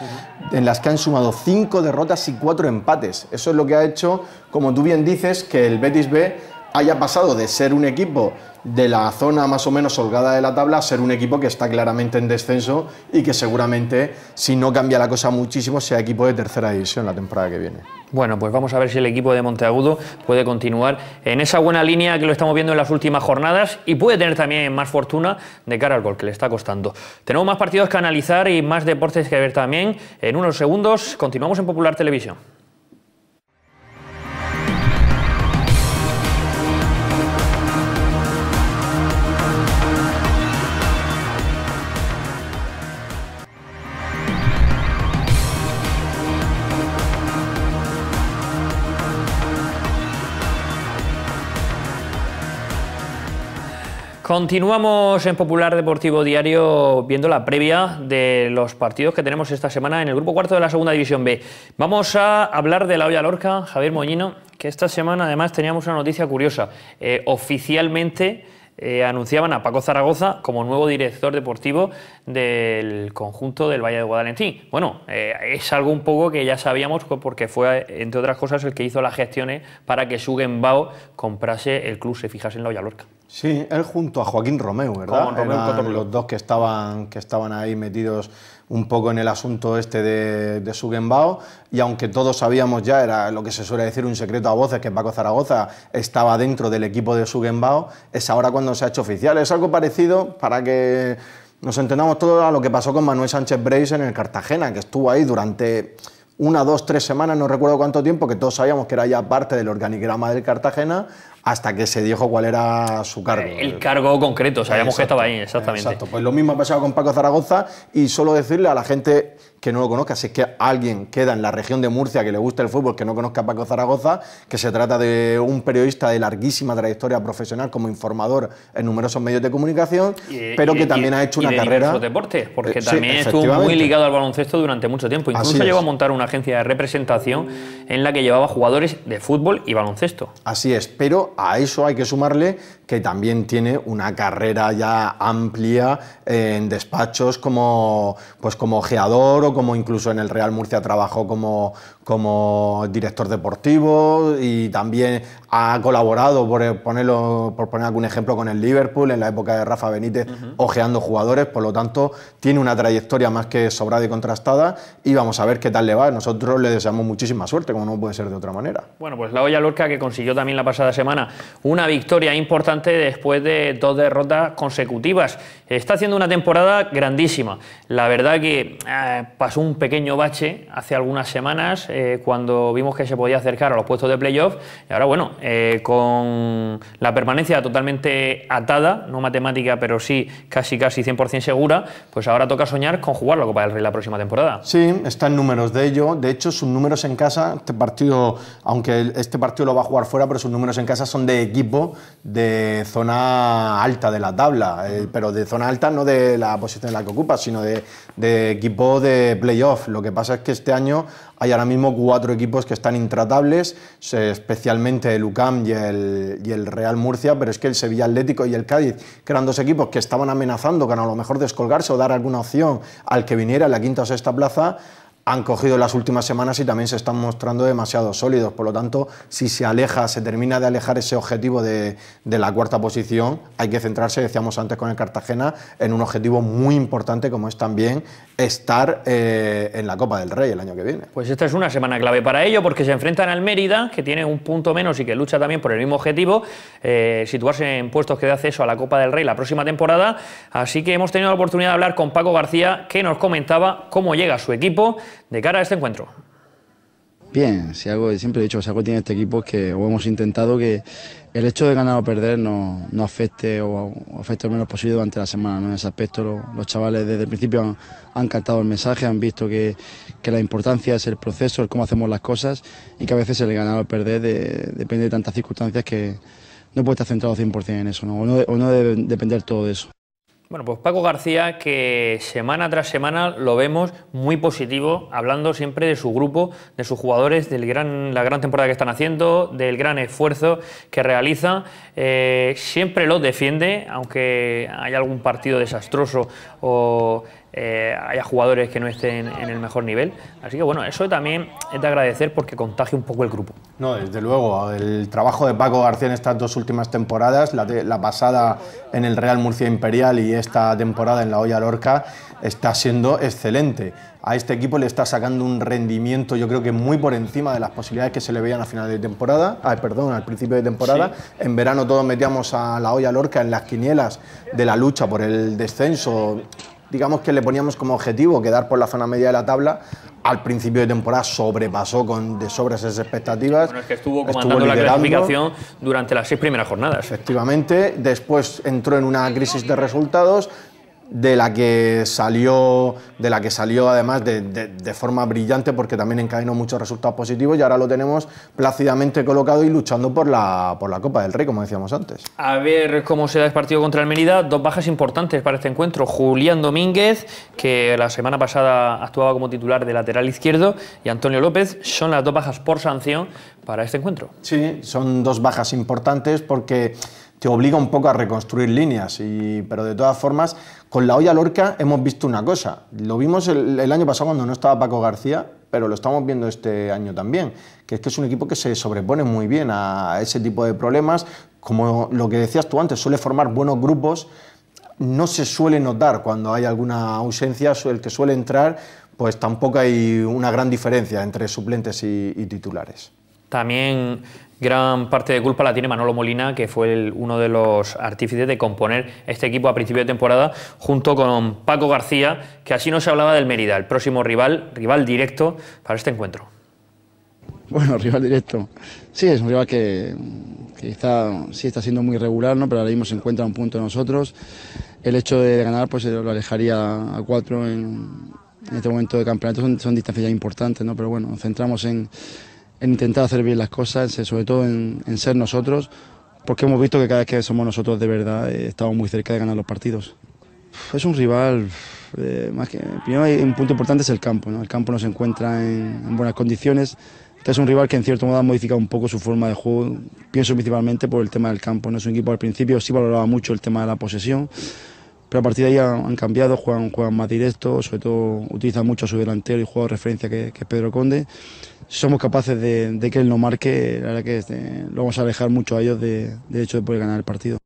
en las que han sumado cinco derrotas y cuatro empates. Eso es lo que ha hecho, como tú bien dices, que el Betis B haya pasado de ser un equipo de la zona más o menos holgada de la tabla ser un equipo que está claramente en descenso y que seguramente, si no cambia la cosa muchísimo, sea equipo de tercera división la temporada que viene. Bueno, pues vamos a ver si el equipo de Monteagudo puede continuar en esa buena línea que lo estamos viendo en las últimas jornadas y puede tener también más fortuna de cara al gol que le está costando. Tenemos más partidos que analizar y más deportes que ver también. En unos segundos continuamos en Popular Televisión. Continuamos en Popular Deportivo Diario viendo la previa de los partidos que tenemos esta semana en el grupo cuarto de la Segunda División B. Vamos a hablar de la Olla Lorca, Javier Moñino, que esta semana además teníamos una noticia curiosa. Eh, oficialmente eh, anunciaban a Paco Zaragoza como nuevo director deportivo del conjunto del Valle de Guadalentín. Bueno, eh, es algo un poco que ya sabíamos porque fue, entre otras cosas, el que hizo las gestiones para que Sugenbao comprase el club, se fijase en la Olla Lorca. Sí, él junto a Joaquín Romeu, ¿verdad? los dos que estaban, que estaban ahí metidos un poco en el asunto este de, de y aunque todos sabíamos ya, era lo que se suele decir un secreto a voces, que Paco Zaragoza estaba dentro del equipo de Sugenbao, es ahora cuando se ha hecho oficial. Es algo parecido para que nos entendamos todo a lo que pasó con Manuel Sánchez brace en el Cartagena, que estuvo ahí durante una, dos, tres semanas, no recuerdo cuánto tiempo, que todos sabíamos que era ya parte del organigrama del Cartagena, hasta que se dijo cuál era su cargo. Eh, el cargo concreto, sabíamos que estaba ahí, exactamente. Exacto, pues lo mismo ha pasado con Paco Zaragoza y solo decirle a la gente que no lo conozca, si es que alguien queda en la región de Murcia que le gusta el fútbol, que no conozca a Paco Zaragoza, que se trata de un periodista de larguísima trayectoria profesional como informador en numerosos medios de comunicación, eh, pero que también ha hecho una carrera... En deportes, porque eh, también estuvo muy ligado al baloncesto durante mucho tiempo. Incluso llegó a montar una agencia de representación en la que llevaba jugadores de fútbol y baloncesto. Así es, pero a eso hay que sumarle que también tiene una carrera ya amplia en despachos como, pues como ojeador o como incluso en el Real Murcia trabajó como, como director deportivo y también ha colaborado, por, eh, ponerlo, por poner algún ejemplo, con el Liverpool en la época de Rafa Benítez, ojeando jugadores, por lo tanto tiene una trayectoria más que sobrada y contrastada y vamos a ver qué tal le va. Nosotros le deseamos muchísima suerte, como no puede ser de otra manera. Bueno, pues la olla Lorca que consiguió también la pasada semana una victoria importante después de dos derrotas consecutivas. Está haciendo una temporada grandísima. La verdad que eh, pasó un pequeño bache hace algunas semanas eh, cuando vimos que se podía acercar a los puestos de playoff. Y ahora, bueno, eh, con la permanencia totalmente atada, no matemática, pero sí casi casi 100% segura, pues ahora toca soñar con jugar para Copa del Rey la próxima temporada. Sí, están números de ello. De hecho, sus números en casa, este partido, aunque este partido lo va a jugar fuera, pero sus números en casa son de equipo de zona alta de la tabla, pero de zona alta no de la posición en la que ocupa, sino de, equipo de playoff. Lo que pasa es que este año hay ahora mismo cuatro equipos que están intratables, especialmente el UCAM y el, y el, Real Murcia, pero es que el Sevilla Atlético y el Cádiz, que eran dos equipos que estaban amenazando con a lo mejor descolgarse o dar alguna opción al que viniera en la quinta o sexta plaza, han cogido las últimas semanas y también se están mostrando demasiado sólidos. Por lo tanto, si se aleja, se termina de alejar ese objetivo de, la cuarta posición, hay que centrarse, decíamos antes con el Cartagena, en un objetivo muy importante como es también estar eh, en la Copa del Rey el año que viene. Pues esta es una semana clave para ello porque se enfrentan al Mérida, que tiene un punto menos y que lucha también por el mismo objetivo, eh, situarse en puestos que dé acceso a la Copa del Rey la próxima temporada. Así que hemos tenido la oportunidad de hablar con Paco García, que nos comentaba cómo llega su equipo de cara a este encuentro. Bien, si algo, siempre he dicho, si algo tiene este equipo es que hemos intentado que el hecho de ganar o perder no, no afecte o, afecte lo menos posible durante la semana. En ese aspecto los chavales desde el principio han, cantado el mensaje, han visto que, la importancia es el proceso, el cómo hacemos las cosas y que a veces el ganar o perder depende de tantas circunstancias que no puede estar centrado 100% en eso no, o no debe depender todo de eso. Bueno, pues Paco García, que semana tras semana lo vemos muy positivo, hablando siempre de su grupo, de sus jugadores, de gran, la gran temporada que están haciendo, del gran esfuerzo que realiza. Eh, siempre lo defiende, aunque haya algún partido desastroso o eh, haya jugadores que no estén en el mejor nivel. Así que bueno, eso también es de agradecer porque contagia un poco el grupo. No, desde luego, el trabajo de Paco García en estas dos últimas temporadas, la, pasada en el Real Murcia Imperial y esta temporada en la Olla Lorca, está siendo excelente. A este equipo le está sacando un rendimiento, yo creo que muy por encima de las posibilidades que se le veían a final de temporada, ah, perdón, al principio de temporada. En verano todos metíamos a la olla Lorca en las quinielas de la lucha por el descenso digamos que le poníamos como objetivo quedar por la zona media de la tabla. Al principio de temporada sobrepasó con de sobras esas expectativas. estuvo comandando la clasificación durante las seis primeras jornadas. Efectivamente, después entró en una crisis de resultados de la que salió, de la que salió además de, forma brillante porque también encadenó muchos resultados positivos y ahora lo tenemos plácidamente colocado y luchando por la, por la Copa del Rey, como decíamos antes. A ver cómo se da el partido contra el Dos bajas importantes para este encuentro. Julián Domínguez, que la semana pasada actuaba como titular de lateral izquierdo, y Antonio López son las dos bajas por sanción para este encuentro. Sí, son dos bajas importantes porque te obliga un poco a reconstruir líneas, y, pero de todas formas con la olla Lorca hemos visto una cosa. Lo vimos el, año pasado cuando no estaba Paco García, pero lo estamos viendo este año también, que es que es un equipo que se sobrepone muy bien a ese tipo de problemas. Como lo que decías tú antes, suele formar buenos grupos. No se suele notar cuando hay alguna ausencia, el que suele entrar, pues tampoco hay una gran diferencia entre suplentes y, y titulares. También Gran parte de culpa la tiene Manolo Molina, que fue uno de los artífices de componer este equipo a principio de temporada, junto con Paco García, que así no se hablaba del Mérida, el próximo rival, rival directo para este encuentro. Bueno, rival directo. Sí, es un rival que, está, sí está siendo muy regular, ¿no? pero ahora mismo se encuentra a un punto de nosotros. El hecho de ganar pues eh, lo alejaría a cuatro en, este momento de campeonato, son, distancias importantes, ¿no? pero bueno, nos centramos en en intentar hacer bien las cosas, sobre todo en, ser nosotros, porque hemos visto que cada vez que somos nosotros de verdad eh, estamos muy cerca de ganar los partidos. Es un rival, eh, más que, primero hay un punto importante es el campo, ¿no? el campo no se encuentra en, buenas condiciones, es un rival que en cierto modo ha modificado un poco su forma de juego, pienso principalmente por el tema del campo, no es un equipo al principio sí valoraba mucho el tema de la posesión, pero a partir de ahí han, cambiado, juegan, juegan, más directo, sobre todo utilizan mucho a su delantero y jugador de referencia que, es Pedro Conde. Si somos capaces de, que él no marque, la verdad que este, lo vamos a alejar mucho a ellos de, de hecho de poder ganar el partido.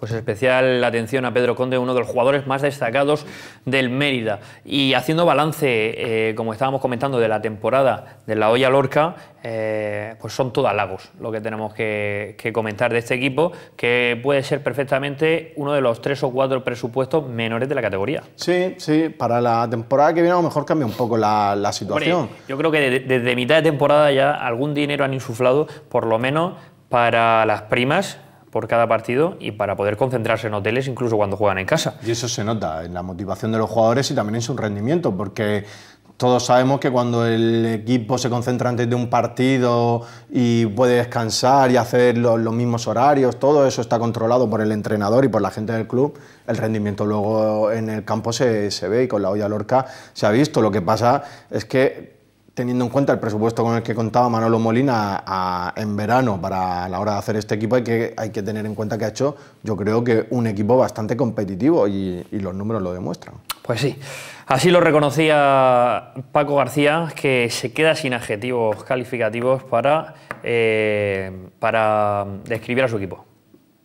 Pues especial atención a Pedro Conde, uno de los jugadores más destacados del Mérida. Y haciendo balance, eh, como estábamos comentando, de la temporada de la Olla Lorca, eh, pues son todas lagos lo que tenemos que, comentar de este equipo, que puede ser perfectamente uno de los tres o cuatro presupuestos menores de la categoría. Sí, sí, para la temporada que viene a lo mejor cambia un poco la, situación. yo creo que desde mitad de temporada ya algún dinero han insuflado, por lo menos para las primas por cada partido y para poder concentrarse en hoteles incluso cuando juegan en casa. Y eso se nota en la motivación de los jugadores y también en su rendimiento, porque todos sabemos que cuando el equipo se concentra antes de un partido y puede descansar y hacer los, mismos horarios, todo eso está controlado por el entrenador y por la gente del club, el rendimiento luego en el campo se, se ve y con la olla Lorca se ha visto. Lo que pasa es que teniendo en cuenta el presupuesto con el que contaba Manolo Molina en verano para la hora de hacer este equipo, hay que, hay que tener en cuenta que ha hecho, yo creo que un equipo bastante competitivo y, los números lo demuestran. Pues sí, así lo reconocía Paco García, que se queda sin adjetivos calificativos para, eh, para describir a su equipo.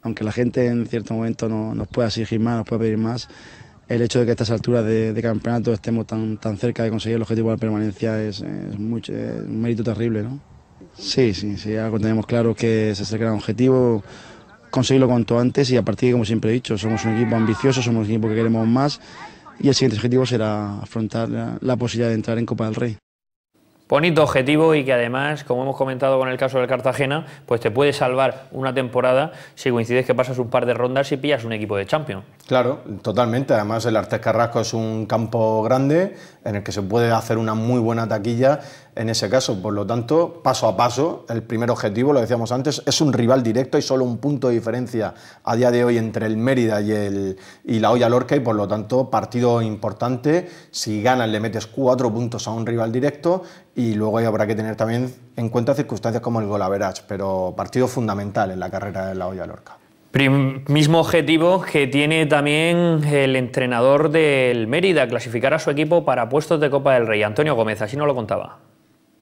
Aunque la gente en cierto momento no, nos pueda exigir más, nos pueda pedir más, el hecho de que a estas alturas de, campeonato estemos tan, tan cerca de conseguir el objetivo de la permanencia es, un mérito terrible, ¿no? Sí, sí, sí, algo tenemos claro que se acerca el objetivo, conseguirlo cuanto antes y a partir de, como siempre he dicho, somos un equipo ambicioso, somos un equipo que queremos más y el siguiente objetivo será afrontar la posibilidad de entrar en Copa del Rey. Bonito objetivo y que además, como hemos comentado con el caso del Cartagena, pues te puede salvar una temporada si coincides que pasas un par de rondas y pillas un equipo de Champions. Claro, totalmente. Además, el Artes Carrasco es un campo grande en el que se puede hacer una muy buena taquilla en ese caso. Por lo tanto, paso a paso, el primer objetivo, lo decíamos antes, es un rival directo y solo un punto de diferencia a día de hoy entre el Mérida y, el, la Olla Lorca y por lo tanto partido importante. Si ganas le metes cuatro puntos a un rival directo y luego ahí habrá que tener también en cuenta circunstancias como el golaverage, pero partido fundamental en la carrera de la Olla Lorca. mismo objetivo que tiene también el entrenador del Mérida, clasificar a su equipo para puestos de Copa del Rey, Antonio Gómez, así no lo contaba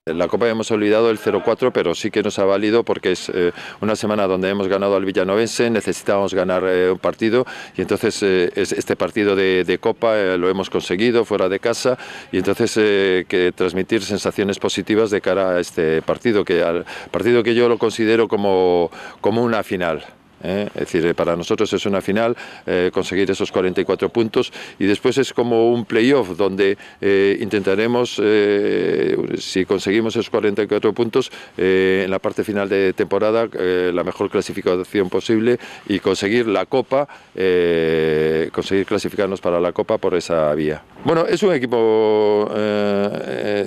la Copa hemos olvidado el 0-4, pero sí que nos ha valido porque es eh, una semana donde hemos ganado al Villanovense, necesitábamos ganar eh, un partido y entonces eh, este partido de, Copa lo hemos conseguido fuera de casa y entonces que transmitir sensaciones positivas de cara a este partido, que al partido que yo lo considero como, como una final. ¿eh? Es decir, eh, para nosotros es una final eh, conseguir esos 44 puntos y después es como un playoff donde intentaremos, si conseguimos esos 44 puntos, en la parte final de temporada la mejor clasificación posible y conseguir la Copa, conseguir clasificarnos para la Copa por esa vía. Bueno, es un equipo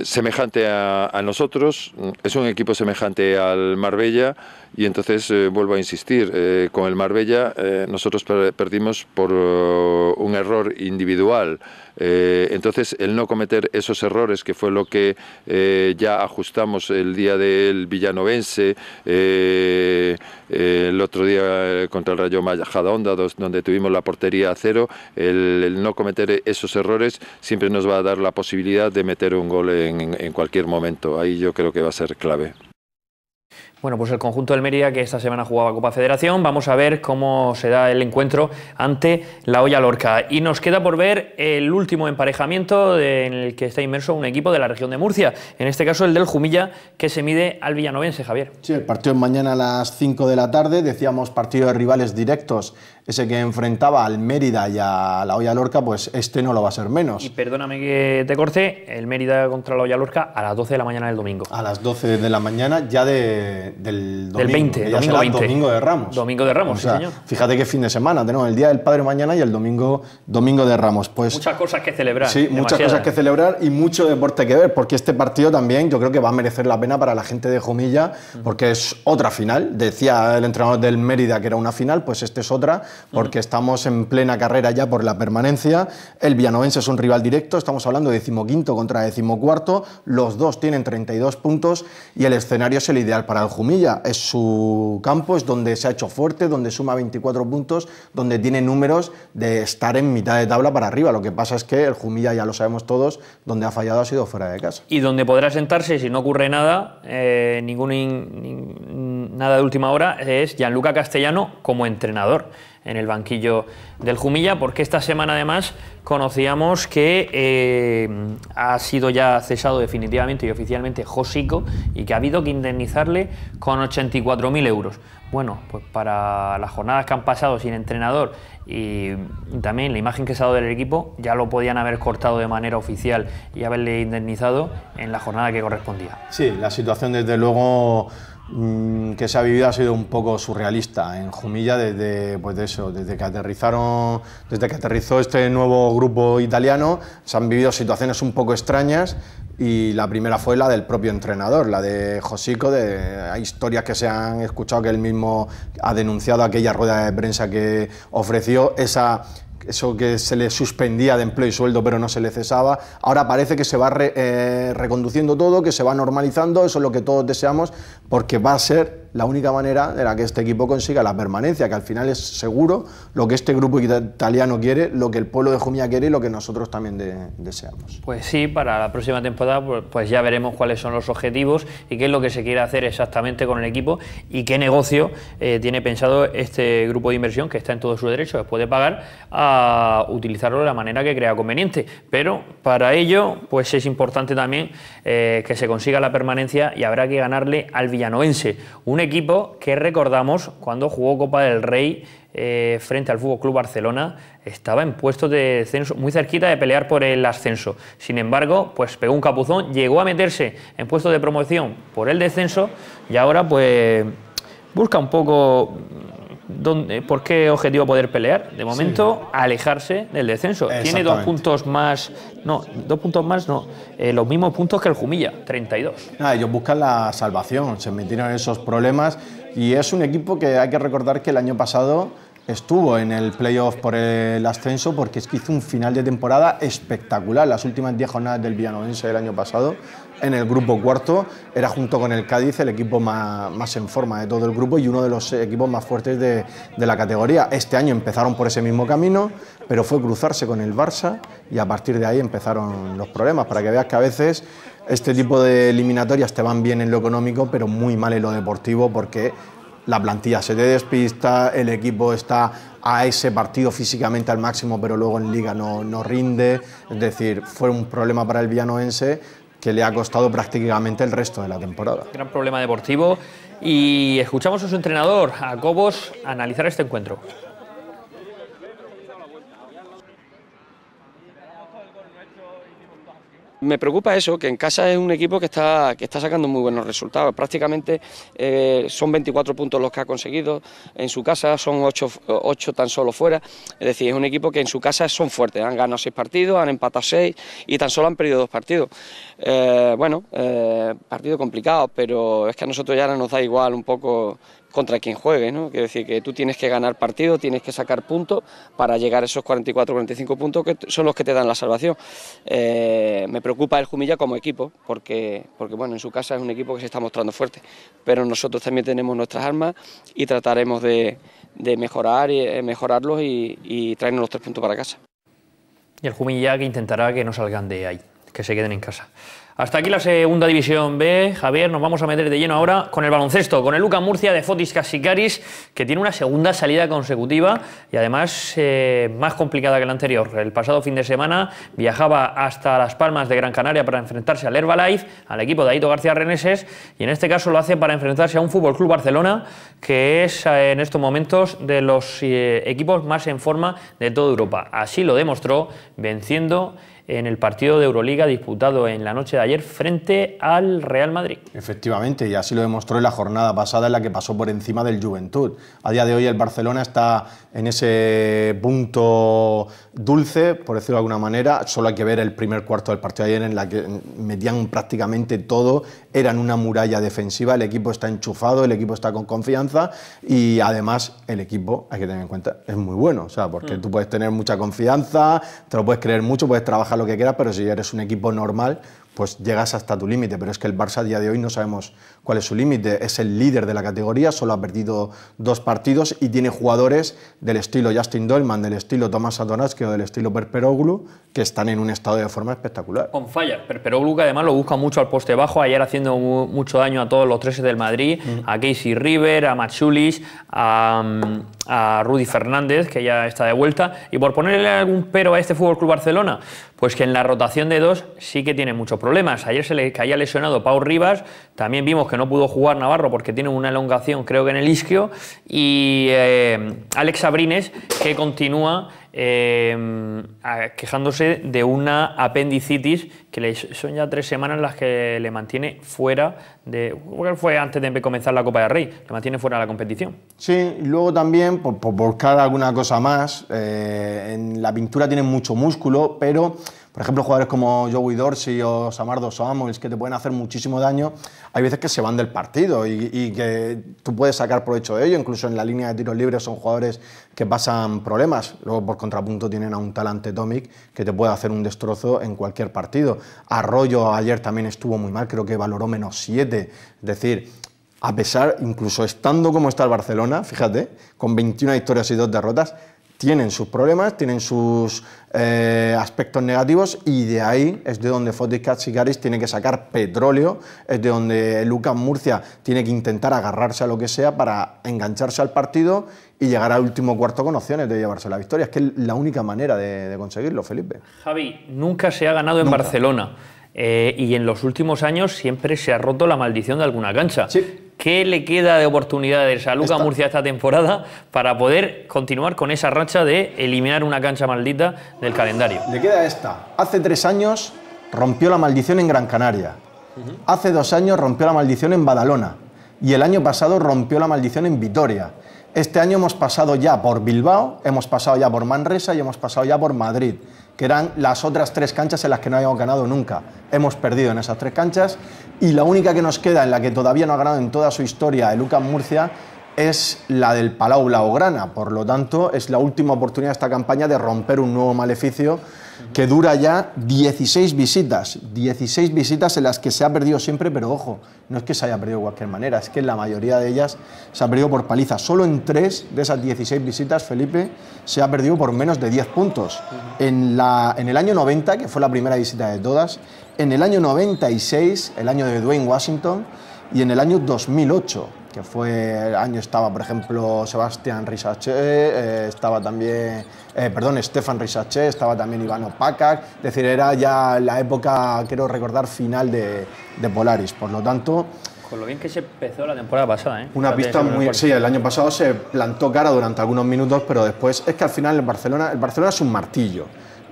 semejante a nosotros, es un equipo semejante al Marbella. Y entonces eh, vuelvo a insistir, eh, con el Marbella eh, nosotros perdimos por un error individual. entonces el no cometer esos errores, que fue lo que ya ajustamos el día del Villanovense, el otro día contra el Rayo Majadahonda, donde tuvimos la portería a cero, el, no cometer esos errores siempre nos va a dar la posibilidad de meter un gol en cualquier momento. Ahí yo creo que va a ser clave. Bueno, pues el conjunto del Mérida que esta semana jugaba Copa Federación, vamos a ver cómo se da el encuentro ante la Olla Lorca. Y nos queda por ver el último emparejamiento en el que está inmerso un equipo de la región de Murcia, en este caso el del Jumilla, que se mide al villanovense, Javier. Sí, el partido es mañana a las 5 de la tarde, decíamos partido de rivales directos ese que enfrentaba al Mérida y a la Hoya Lorca, pues este no lo va a ser menos. Y perdóname que te corte, el Mérida contra la Hoya Lorca a las 12 de la mañana del domingo. A las 12 de la mañana ya del domingo. Del 20, domingo de Ramos. Domingo de Ramos, señor. Fíjate qué fin de semana, tenemos el Día del Padre mañana y el domingo, domingo de Ramos. Pues, muchas cosas que celebrar. Sí, muchas cosas que celebrar y mucho deporte que ver, porque este partido también yo creo que va a merecer la pena para la gente de Jumilla, porque es otra final. Decía el entrenador del Mérida que era una final, pues este es otra porque estamos en plena carrera ya por la permanencia. El Villanovense es un rival directo, estamos hablando de decimoquinto contra decimocuarto, los dos tienen 32 puntos y el escenario es el ideal para el Jumilla. Es su campo, es donde se ha hecho fuerte, donde suma 24 puntos, donde tiene números de estar en mitad de tabla para arriba. Lo que pasa es que el Jumilla, ya lo sabemos todos, donde ha fallado ha sido fuera de casa. Y donde podrá sentarse, si no ocurre nada, eh, nada de última hora, es Gianluca Castellano como entrenador en el banquillo del Jumilla, porque esta semana además conocíamos que eh, ha sido ya cesado definitivamente y oficialmente Josico y que ha habido que indemnizarle con 84.000 euros. Bueno, pues para las jornadas que han pasado sin entrenador y también la imagen que se ha dado del equipo, ya lo podían haber cortado de manera oficial y haberle indemnizado en la jornada que correspondía. Sí, la situación desde luego Mm, que se ha vivido ha sido un poco surrealista en Jumilla desde pues eso desde que aterrizaron desde que aterrizó este nuevo grupo italiano se han vivido situaciones un poco extrañas y la primera fue la del propio entrenador la de Josico de hay historias que se han escuchado que él mismo ha denunciado aquella rueda de prensa que ofreció esa eso que se le suspendía de empleo y sueldo pero no se le cesaba, ahora parece que se va eh, reconduciendo todo, que se va normalizando, eso es lo que todos deseamos, porque va a ser la única manera de la que este equipo consiga la permanencia, que al final es seguro lo que este grupo italiano quiere, lo que el pueblo de Jumia quiere y lo que nosotros también deseamos. Pues sí, para la próxima temporada pues, pues ya veremos cuáles son los objetivos y qué es lo que se quiere hacer exactamente con el equipo y qué negocio eh, tiene pensado este grupo de inversión que está en todo su derecho después de pagar a utilizarlo de la manera que crea conveniente. Pero para ello pues es importante también eh, que se consiga la permanencia y habrá que ganarle al villanoense. Un equipo que recordamos cuando jugó Copa del Rey eh, frente al Fútbol Club Barcelona estaba en puestos de descenso, muy cerquita de pelear por el ascenso. Sin embargo, pues pegó un capuzón, llegó a meterse en puestos de promoción por el descenso y ahora pues busca un poco ¿por qué objetivo poder pelear? De momento, alejarse del descenso. Tiene dos puntos más, no, dos puntos más, no, eh, los mismos puntos que el Jumilla, 32. Ah, ellos buscan la salvación, se metieron en esos problemas y es un equipo que hay que recordar que el año pasado estuvo en el playoff por el ascenso porque es que hizo un final de temporada espectacular. Las últimas 10 jornadas del Villanovense del año pasado en el grupo cuarto, era junto con el Cádiz el equipo más, en forma de todo el grupo y uno de los equipos más fuertes de, la categoría. Este año empezaron por ese mismo camino, pero fue cruzarse con el Barça y a partir de ahí empezaron los problemas, para que veas que a veces este tipo de eliminatorias te van bien en lo económico, pero muy mal en lo deportivo porque la plantilla se te despista, el equipo está a ese partido físicamente al máximo, pero luego en liga no, no rinde. Es decir, fue un problema para el villanoense que le ha costado prácticamente el resto de la temporada. Gran problema deportivo y escuchamos a su entrenador, a Cobos, analizar este encuentro. Me preocupa eso, que en casa es un equipo que está, que está sacando muy buenos resultados. Prácticamente eh, son 24 puntos los que ha conseguido en su casa, son 8, tan solo fuera. Es decir, es un equipo que en su casa son fuertes. Han ganado 6 partidos, han empatado 6 y tan solo han perdido 2 partidos. Eh, bueno, eh, partido complicado, pero es que a nosotros ya nos da igual un poco contra quien juegue, ¿no? Quiere decir que tú tienes que ganar partido, tienes que sacar puntos para llegar a esos 44, 45 puntos que son los que te dan la salvación. Eh, me preocupa el Jumilla como equipo, porque, porque bueno, en su casa es un equipo que se está mostrando fuerte, pero nosotros también tenemos nuestras armas y trataremos de, mejorar y eh, mejorarlos y, y traernos los tres puntos para casa. Y el Jumilla que intentará que no salgan de ahí, que se queden en casa. Hasta aquí la segunda división B. Javier, nos vamos a meter de lleno ahora con el baloncesto, con el Luca Murcia de Fotis Casicaris, que tiene una segunda salida consecutiva y además eh, más complicada que la anterior. El pasado fin de semana viajaba hasta Las Palmas de Gran Canaria para enfrentarse al Herbalife, al equipo de Aito García Reneses, y en este caso lo hace para enfrentarse a un Fútbol Club Barcelona, que es eh, en estos momentos de los eh, equipos más en forma de toda Europa. Así lo demostró venciendo en el partido de Euroliga disputado en la noche de ayer frente al Real Madrid. Efectivamente, y así lo demostró en la jornada pasada en la que pasó por encima del Juventud. A día de hoy el Barcelona está en ese punto dulce, por decirlo de alguna manera. Solo hay que ver el primer cuarto del partido de ayer en la que metían prácticamente todo, eran una muralla defensiva, el equipo está enchufado, el equipo está con confianza y además el equipo, hay que tener en cuenta, es muy bueno, o sea, porque mm. tú puedes tener mucha confianza, te lo puedes creer mucho, puedes trabajar lo que quieras, pero si eres un equipo normal, pues llegas hasta tu límite, pero es que el Barça a día de hoy no sabemos cuál es su límite. Es el líder de la categoría, solo ha perdido dos partidos y tiene jugadores del estilo Justin Dolman, del estilo Tomás Satoransky o del estilo Perperoglu que están en un estado de forma espectacular. Con fallas. Perperoglu que además lo busca mucho al poste bajo, ayer haciendo mucho daño a todos los treses del Madrid, mm. a Casey River, a Machulis, a, Rudy Fernández, que ya está de vuelta. Y por ponerle algún pero a este Fútbol Club Barcelona, pues que en la rotación de dos sí que tiene muchos problemas. Ayer se le caía lesionado Pau Rivas, también vimos que no pudo jugar Navarro porque tiene una elongación, creo que en el isquio. Y eh, Alex Abrines, que continúa eh, quejándose de una apendicitis que son ya tres semanas las que le mantiene fuera de. fue antes de comenzar la Copa de Rey, le mantiene fuera de la competición. Sí, luego también, por, por buscar alguna cosa más, eh, en la pintura tiene mucho músculo, pero por ejemplo, jugadores como Joey Dorsey o Samardo Amos, que te pueden hacer muchísimo daño, hay veces que se van del partido y, que tú puedes sacar provecho de ello. Incluso en la línea de tiros libres son jugadores que pasan problemas. Luego, por contrapunto, tienen a un talante Tomic que te puede hacer un destrozo en cualquier partido. Arroyo ayer también estuvo muy mal, creo que valoró menos 7. Es decir, a pesar, incluso estando como está el Barcelona, fíjate, con 21 victorias y 2 derrotas, tienen sus problemas, tienen sus eh, aspectos negativos y de ahí es de donde Fotis Sigaris tiene que sacar petróleo, es de donde Lucas Murcia tiene que intentar agarrarse a lo que sea para engancharse al partido y llegar al último cuarto con opciones de llevarse la victoria. Es que es la única manera de, conseguirlo, Felipe. Javi, nunca se ha ganado en Barcelona. Eh, y en los últimos años siempre se ha roto la maldición de alguna cancha. Sí. ¿Qué le queda de oportunidades a Luca Murcia esta temporada para poder continuar con esa racha de eliminar una cancha maldita del calendario? Le queda esta. Hace tres años rompió la maldición en Gran Canaria. Hace dos años rompió la maldición en Badalona. Y el año pasado rompió la maldición en Vitoria. Este año hemos pasado ya por Bilbao, hemos pasado ya por Manresa y hemos pasado ya por Madrid que eran las otras tres canchas en las que no habíamos ganado nunca. Hemos perdido en esas tres canchas y la única que nos queda en la que todavía no ha ganado en toda su historia el Lucas Murcia es la del Palau Blaugrana. Por lo tanto, es la última oportunidad de esta campaña de romper un nuevo maleficio que dura ya 16 visitas. 16 visitas en las que se ha perdido siempre, pero ojo, no es que se haya perdido de cualquier manera, es que en la mayoría de ellas se ha perdido por paliza. Solo en tres de esas 16 visitas, Felipe, se ha perdido por menos de 10 puntos. En, la, en el año 90, que fue la primera visita de todas, en el año 96, el año de Dwayne Washington, y en el año 2008 que fue, el año estaba, por ejemplo, Sebastián Risaché, eh, estaba también, eh, perdón, Estefan Risaché, estaba también Ivano Opacac, es decir, era ya la época, quiero recordar, final de, Polaris, por lo tanto... Con lo bien que se empezó la temporada pasada, ¿eh? Una pista muy... Sí, el año pasado se plantó cara durante algunos minutos, pero después es que al final el Barcelona, el Barcelona es un martillo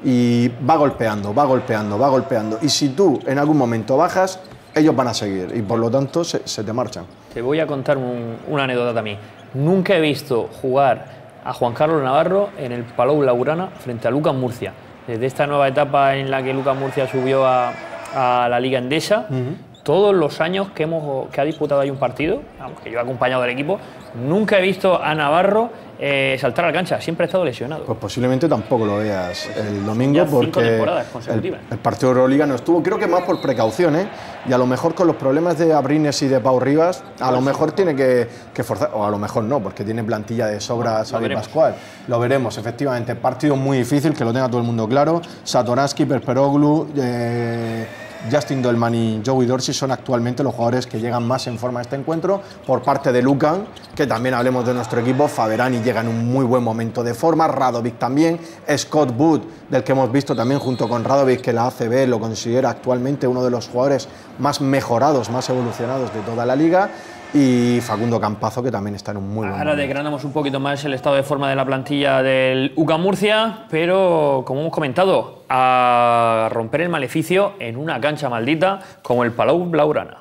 y va golpeando, va golpeando, va golpeando. Y si tú en algún momento bajas, ellos van a seguir y por lo tanto se te marchan. Te voy a contar una anécdota también. Nunca he visto jugar a Juan Carlos Navarro en el Palau Laurana frente a Lucas Murcia. Desde esta nueva etapa en la que Lucas Murcia subió a, la Liga Endesa, todos los años que, hemos, que ha disputado ahí un partido, que yo he acompañado al equipo, nunca he visto a Navarro eh, saltar a cancha, siempre ha estado lesionado. Pues posiblemente tampoco lo veas el domingo porque el, partido de Euroliga no estuvo, creo que más por precaución, ¿eh? y a lo mejor con los problemas de Abrines y de Pau Rivas, a lo mejor tiene que, forzar, o a lo mejor no, porque tiene plantilla de sobra a Pascual. Lo veremos, efectivamente, partido muy difícil, que lo tenga todo el mundo claro, Satoransky, Perperoglu... Eh, Justin Dolman y Joey Dorsey son actualmente los jugadores que llegan más en forma a este encuentro. Por parte de Lucan, que también hablemos de nuestro equipo, Faverani llega en un muy buen momento de forma, Radovic también, Scott Wood, del que hemos visto también junto con Radovic, que la ACB lo considera actualmente uno de los jugadores más mejorados, más evolucionados de toda la liga y Facundo Campazo, que también está en un muy buen Ahora desgranamos un poquito más el estado de forma de la plantilla del UCA Murcia, pero como hemos comentado, a romper el maleficio en una cancha maldita como el Palau Blaurana.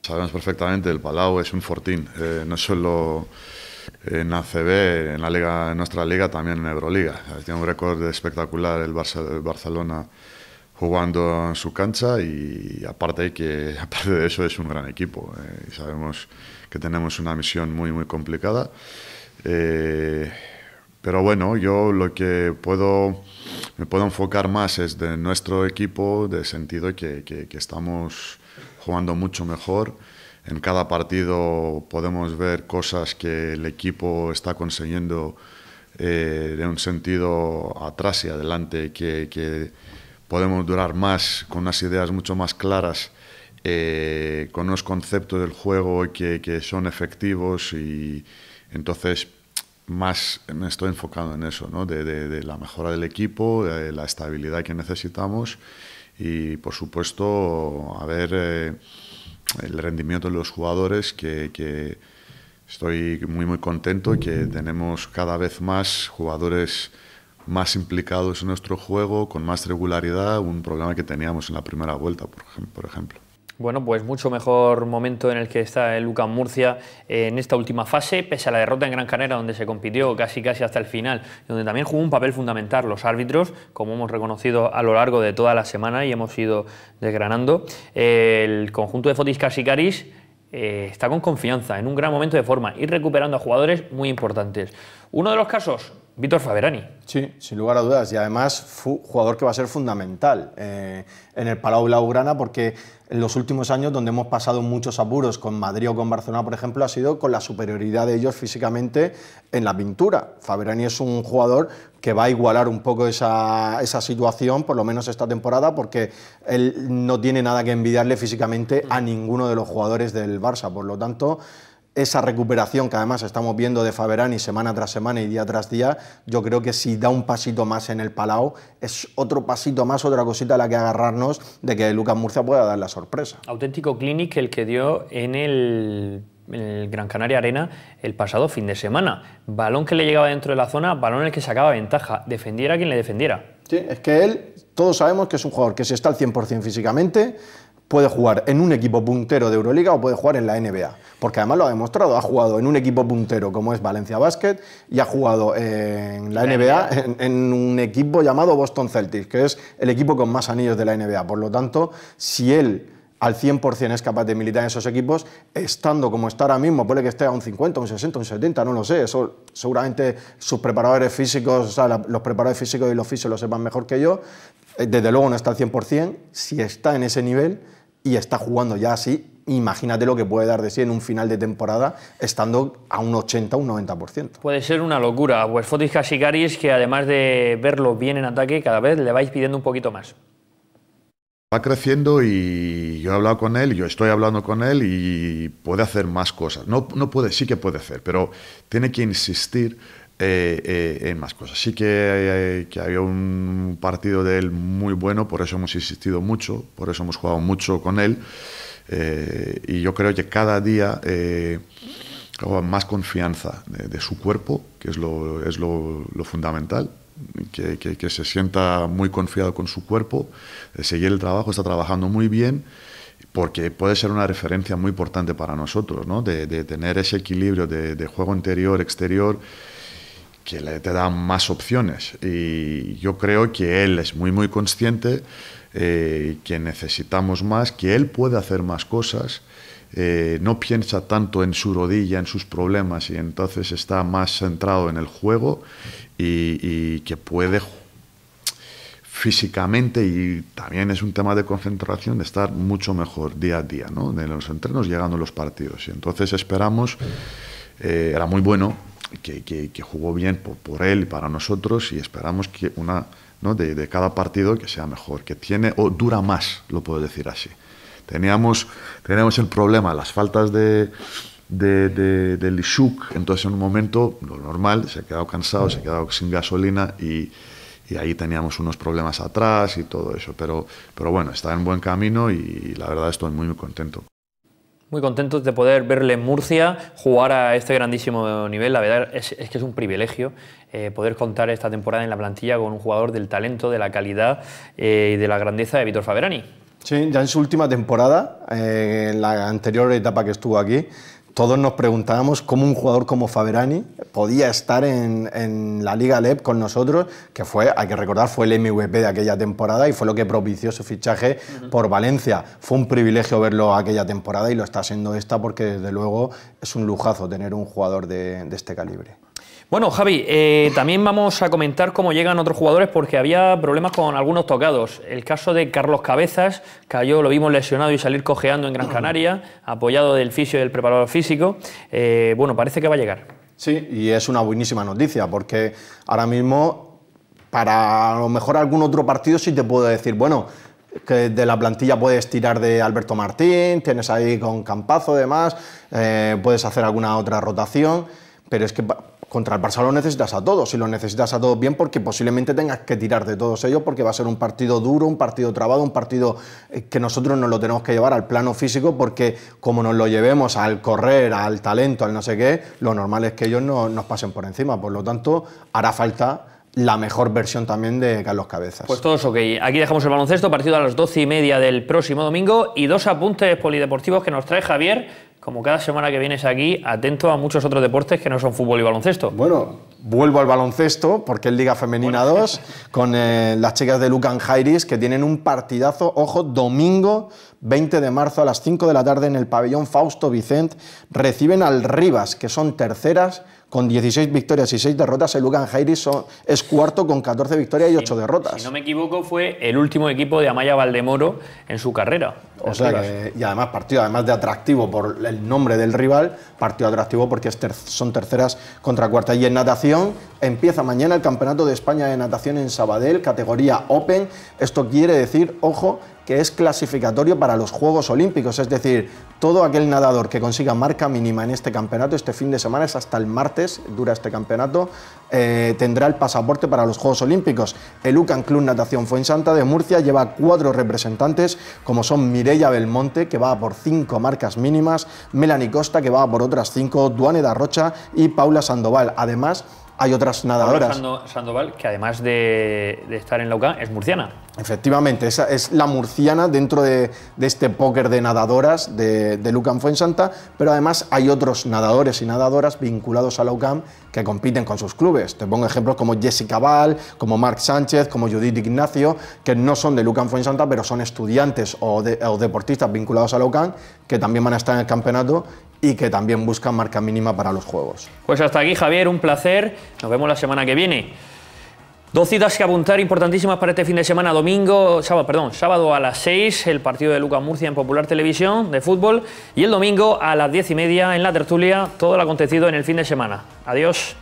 Sabemos perfectamente, el Palau es un fortín, eh, no solo en ACB, en la liga, nuestra liga, también en Euroliga. Tiene un récord espectacular el, Barça, el Barcelona jugando en su cancha y aparte que aparte de eso es un gran equipo eh, y sabemos que tenemos una misión muy muy complicada eh, pero bueno yo lo que puedo me puedo enfocar más es de nuestro equipo de sentido que, que, que estamos jugando mucho mejor en cada partido podemos ver cosas que el equipo está consiguiendo eh, de un sentido atrás y adelante que podemos durar más, con unas ideas mucho más claras, eh, con unos conceptos del juego que, que, son efectivos y entonces más me estoy enfocando en eso, ¿no? de, la mejora del equipo, de la estabilidad que necesitamos y por supuesto a ver eh, el rendimiento de los jugadores que, que, estoy muy muy contento que tenemos cada vez más jugadores más implicados en nuestro juego, con más regularidad, un problema que teníamos en la primera vuelta, por ejemplo. Bueno, pues mucho mejor momento en el que está el Lucas Murcia en esta última fase, pese a la derrota en Gran Canaria, donde se compitió casi casi hasta el final, donde también jugó un papel fundamental los árbitros, como hemos reconocido a lo largo de toda la semana y hemos ido desgranando. El conjunto de Fotis Casicaris eh, está con confianza, en un gran momento de forma y recuperando a jugadores muy importantes. Uno de los casos Víctor Faverani. Sí, sin lugar a dudas. Y además, jugador que va a ser fundamental eh, en el Palau Blaugrana, porque en los últimos años, donde hemos pasado muchos apuros con Madrid o con Barcelona, por ejemplo, ha sido con la superioridad de ellos físicamente en la pintura. Faverani es un jugador que va a igualar un poco esa, esa situación, por lo menos esta temporada, porque él no tiene nada que envidiarle físicamente a ninguno de los jugadores del Barça. Por lo tanto esa recuperación que además estamos viendo de Faberani semana tras semana y día tras día, yo creo que si da un pasito más en el Palau, es otro pasito más, otra cosita a la que agarrarnos de que Lucas Murcia pueda dar la sorpresa. Auténtico clinic el que dio en el, Gran Canaria Arena el pasado fin de semana. Balón que le llegaba dentro de la zona, balón en el que sacaba ventaja, defendiera quien le defendiera. Sí, es que él, todos sabemos que es un jugador que si está al 100% físicamente, puede jugar en un equipo puntero de Euroliga o puede jugar en la NBA. Porque además lo ha demostrado, ha jugado en un equipo puntero como es Valencia Basket y ha jugado eh, en la, NBA, En, un equipo llamado Boston Celtics, que es el equipo con más anillos de la NBA. Por lo tanto, si él al 100% es capaz de militar en esos equipos, estando como está ahora mismo, puede que esté a un 50, un 60, un 70, no lo sé, eso seguramente sus preparadores físicos, los preparadores físicos y los físicos lo sepan mejor que yo, eh, desde luego no está al 100%, si está en ese nivel, y está jugando ya así, imagínate lo que puede dar de sí en un final de temporada estando a un 80 un 90%. Puede ser una locura. Pues Fotis es que además de verlo bien en ataque, cada vez le vais pidiendo un poquito más. Va creciendo y yo he hablado con él, yo estoy hablando con él y puede hacer más cosas. No, no puede, sí que puede hacer, pero tiene que insistir eh, eh, en más cosas. Sí que, eh, que, había un partido de él muy bueno, por eso hemos insistido mucho, por eso hemos jugado mucho con él. y yo creo que cada día más confianza de, su cuerpo, que es lo, es lo, fundamental, que, se sienta muy confiado con su cuerpo, ...de seguir el trabajo, está trabajando muy bien porque puede ser una referencia muy importante para nosotros, ¿no? de, tener ese equilibrio de juego interior, exterior, que le te dan más opciones. Y yo creo que él es muy, muy consciente eh, que necesitamos más, que él puede hacer más cosas. Eh, no piensa tanto en su rodilla, en sus problemas, y entonces está más centrado en el juego y, que puede físicamente y también es un tema de concentración de estar mucho mejor día a día, ¿no? De los entrenos llegando a los partidos. Y entonces esperamos, eh, era muy bueno, que, jugó bien por, él y para nosotros y esperamos que una de, cada partido que sea mejor, que tiene o dura más, lo puedo decir así. Teníamos, teníamos el problema, las faltas de, de, de, entonces en un momento, lo normal, se ha quedado cansado, se ha quedado sin gasolina y, y ahí teníamos unos problemas atrás y todo eso. Pero, pero bueno, está en buen camino y la verdad estoy muy contento. Muy contentos de poder verle en Murcia jugar a este grandísimo nivel. La verdad es, que es un privilegio eh, poder contar esta temporada en la plantilla con un jugador del talento, de la calidad eh, y de la grandeza de Víctor Faverani. Sí, ya en su última temporada, eh, en la anterior etapa que estuvo aquí, todos nos preguntábamos cómo un jugador como Faberani podía estar en, la Liga LEP con nosotros, que fue, hay que recordar, fue el MVP de aquella temporada y fue lo que propició su fichaje por Valencia. Fue un privilegio verlo aquella temporada y lo está siendo esta porque, desde luego, es un lujazo tener un jugador de este calibre. Bueno, Javi, eh, también vamos a comentar cómo llegan otros jugadores porque había problemas con algunos tocados. El caso de Carlos Cabezas, cayó, lo vimos lesionado y salir cojeando en Gran Canaria, apoyado del fisio y del preparador físico. Eh, bueno, parece que va a llegar. Sí, y es una buenísima noticia porque ahora mismo, para a lo mejor algún otro partido, sí te puedo decir, bueno, que de la plantilla puedes tirar de Alberto Martín, tienes ahí con Campazo, demás, eh, puedes hacer alguna otra rotación, pero es que contra el Barça lo necesitas a todos y lo necesitas a todos bien porque posiblemente tengas que tirar de todos ellos porque va a ser un partido duro, un partido trabado, un partido eh, que nosotros nos lo tenemos que llevar al plano físico porque como nos lo llevemos al correr, al talento, al no sé qué, lo normal es que ellos no, nos pasen por encima. Por lo tanto, hará falta la mejor versión también de Carlos Cabezas. Pues todos ok. Aquí dejamos el baloncesto, partido a las doce y media del próximo domingo y dos apuntes polideportivos que nos trae Javier como cada semana que vienes aquí, atento a muchos otros deportes que no son fútbol y baloncesto. Bueno, vuelvo al baloncesto porque es Liga Femenina 2 con eh, las chicas de Lucan Jairis que tienen un partidazo, ojo, domingo 20 de marzo a las 5 de la tarde en el pabellón Fausto Vicent reciben al Rivas, que son terceras con 16 victorias y 6 derrotas, el Lucan Jairis es cuarto con 14 victorias y 8 derrotas. Si no me equivoco, fue el último equipo de Amaya Valdemoro en su carrera. O sea, y además partido además de atractivo por el nombre del rival, partido atractivo porque son terceras contra cuarta. Y en natación empieza mañana el Campeonato de España de Natación en Sabadell, categoría Open. Esto quiere decir, ojo, que es clasificatorio para los Juegos Olímpicos, es decir, todo aquel nadador que consiga marca mínima en este campeonato, este fin de semana es hasta el martes, dura este campeonato, eh, tendrá el pasaporte para los Juegos Olímpicos. El UCAN Club Natación Fuensanta de Murcia lleva cuatro representantes, como son Mireia Belmonte, que va por cinco marcas mínimas, Melanie Costa, que va por otras cinco, Duane Darrocha Rocha y Paula Sandoval. Además, hay otras nadadoras. Sandoval, que además de, de estar en la UCAN, es murciana. Efectivamente, esa es la murciana dentro de, este póker de nadadoras de, Lucan Fuensanta, pero además hay otros nadadores y nadadoras vinculados a la que compiten con sus clubes. Te pongo ejemplos como Jessica Val, como Marc Sánchez, como Judith Ignacio, que no son de Lucan Fuensanta, pero son estudiantes o, deportistas vinculados a la que también van a estar en el campeonato y que también buscan marca mínima para los juegos. Pues hasta aquí, Javier, un placer. Nos vemos la semana que viene. Dos citas que apuntar importantísimas para este fin de semana, domingo, sábado, perdón, sábado a las 6, el partido de Lucas Murcia en Popular Televisión de fútbol y el domingo a las 10 y media en la tertulia, todo lo acontecido en el fin de semana. Adiós.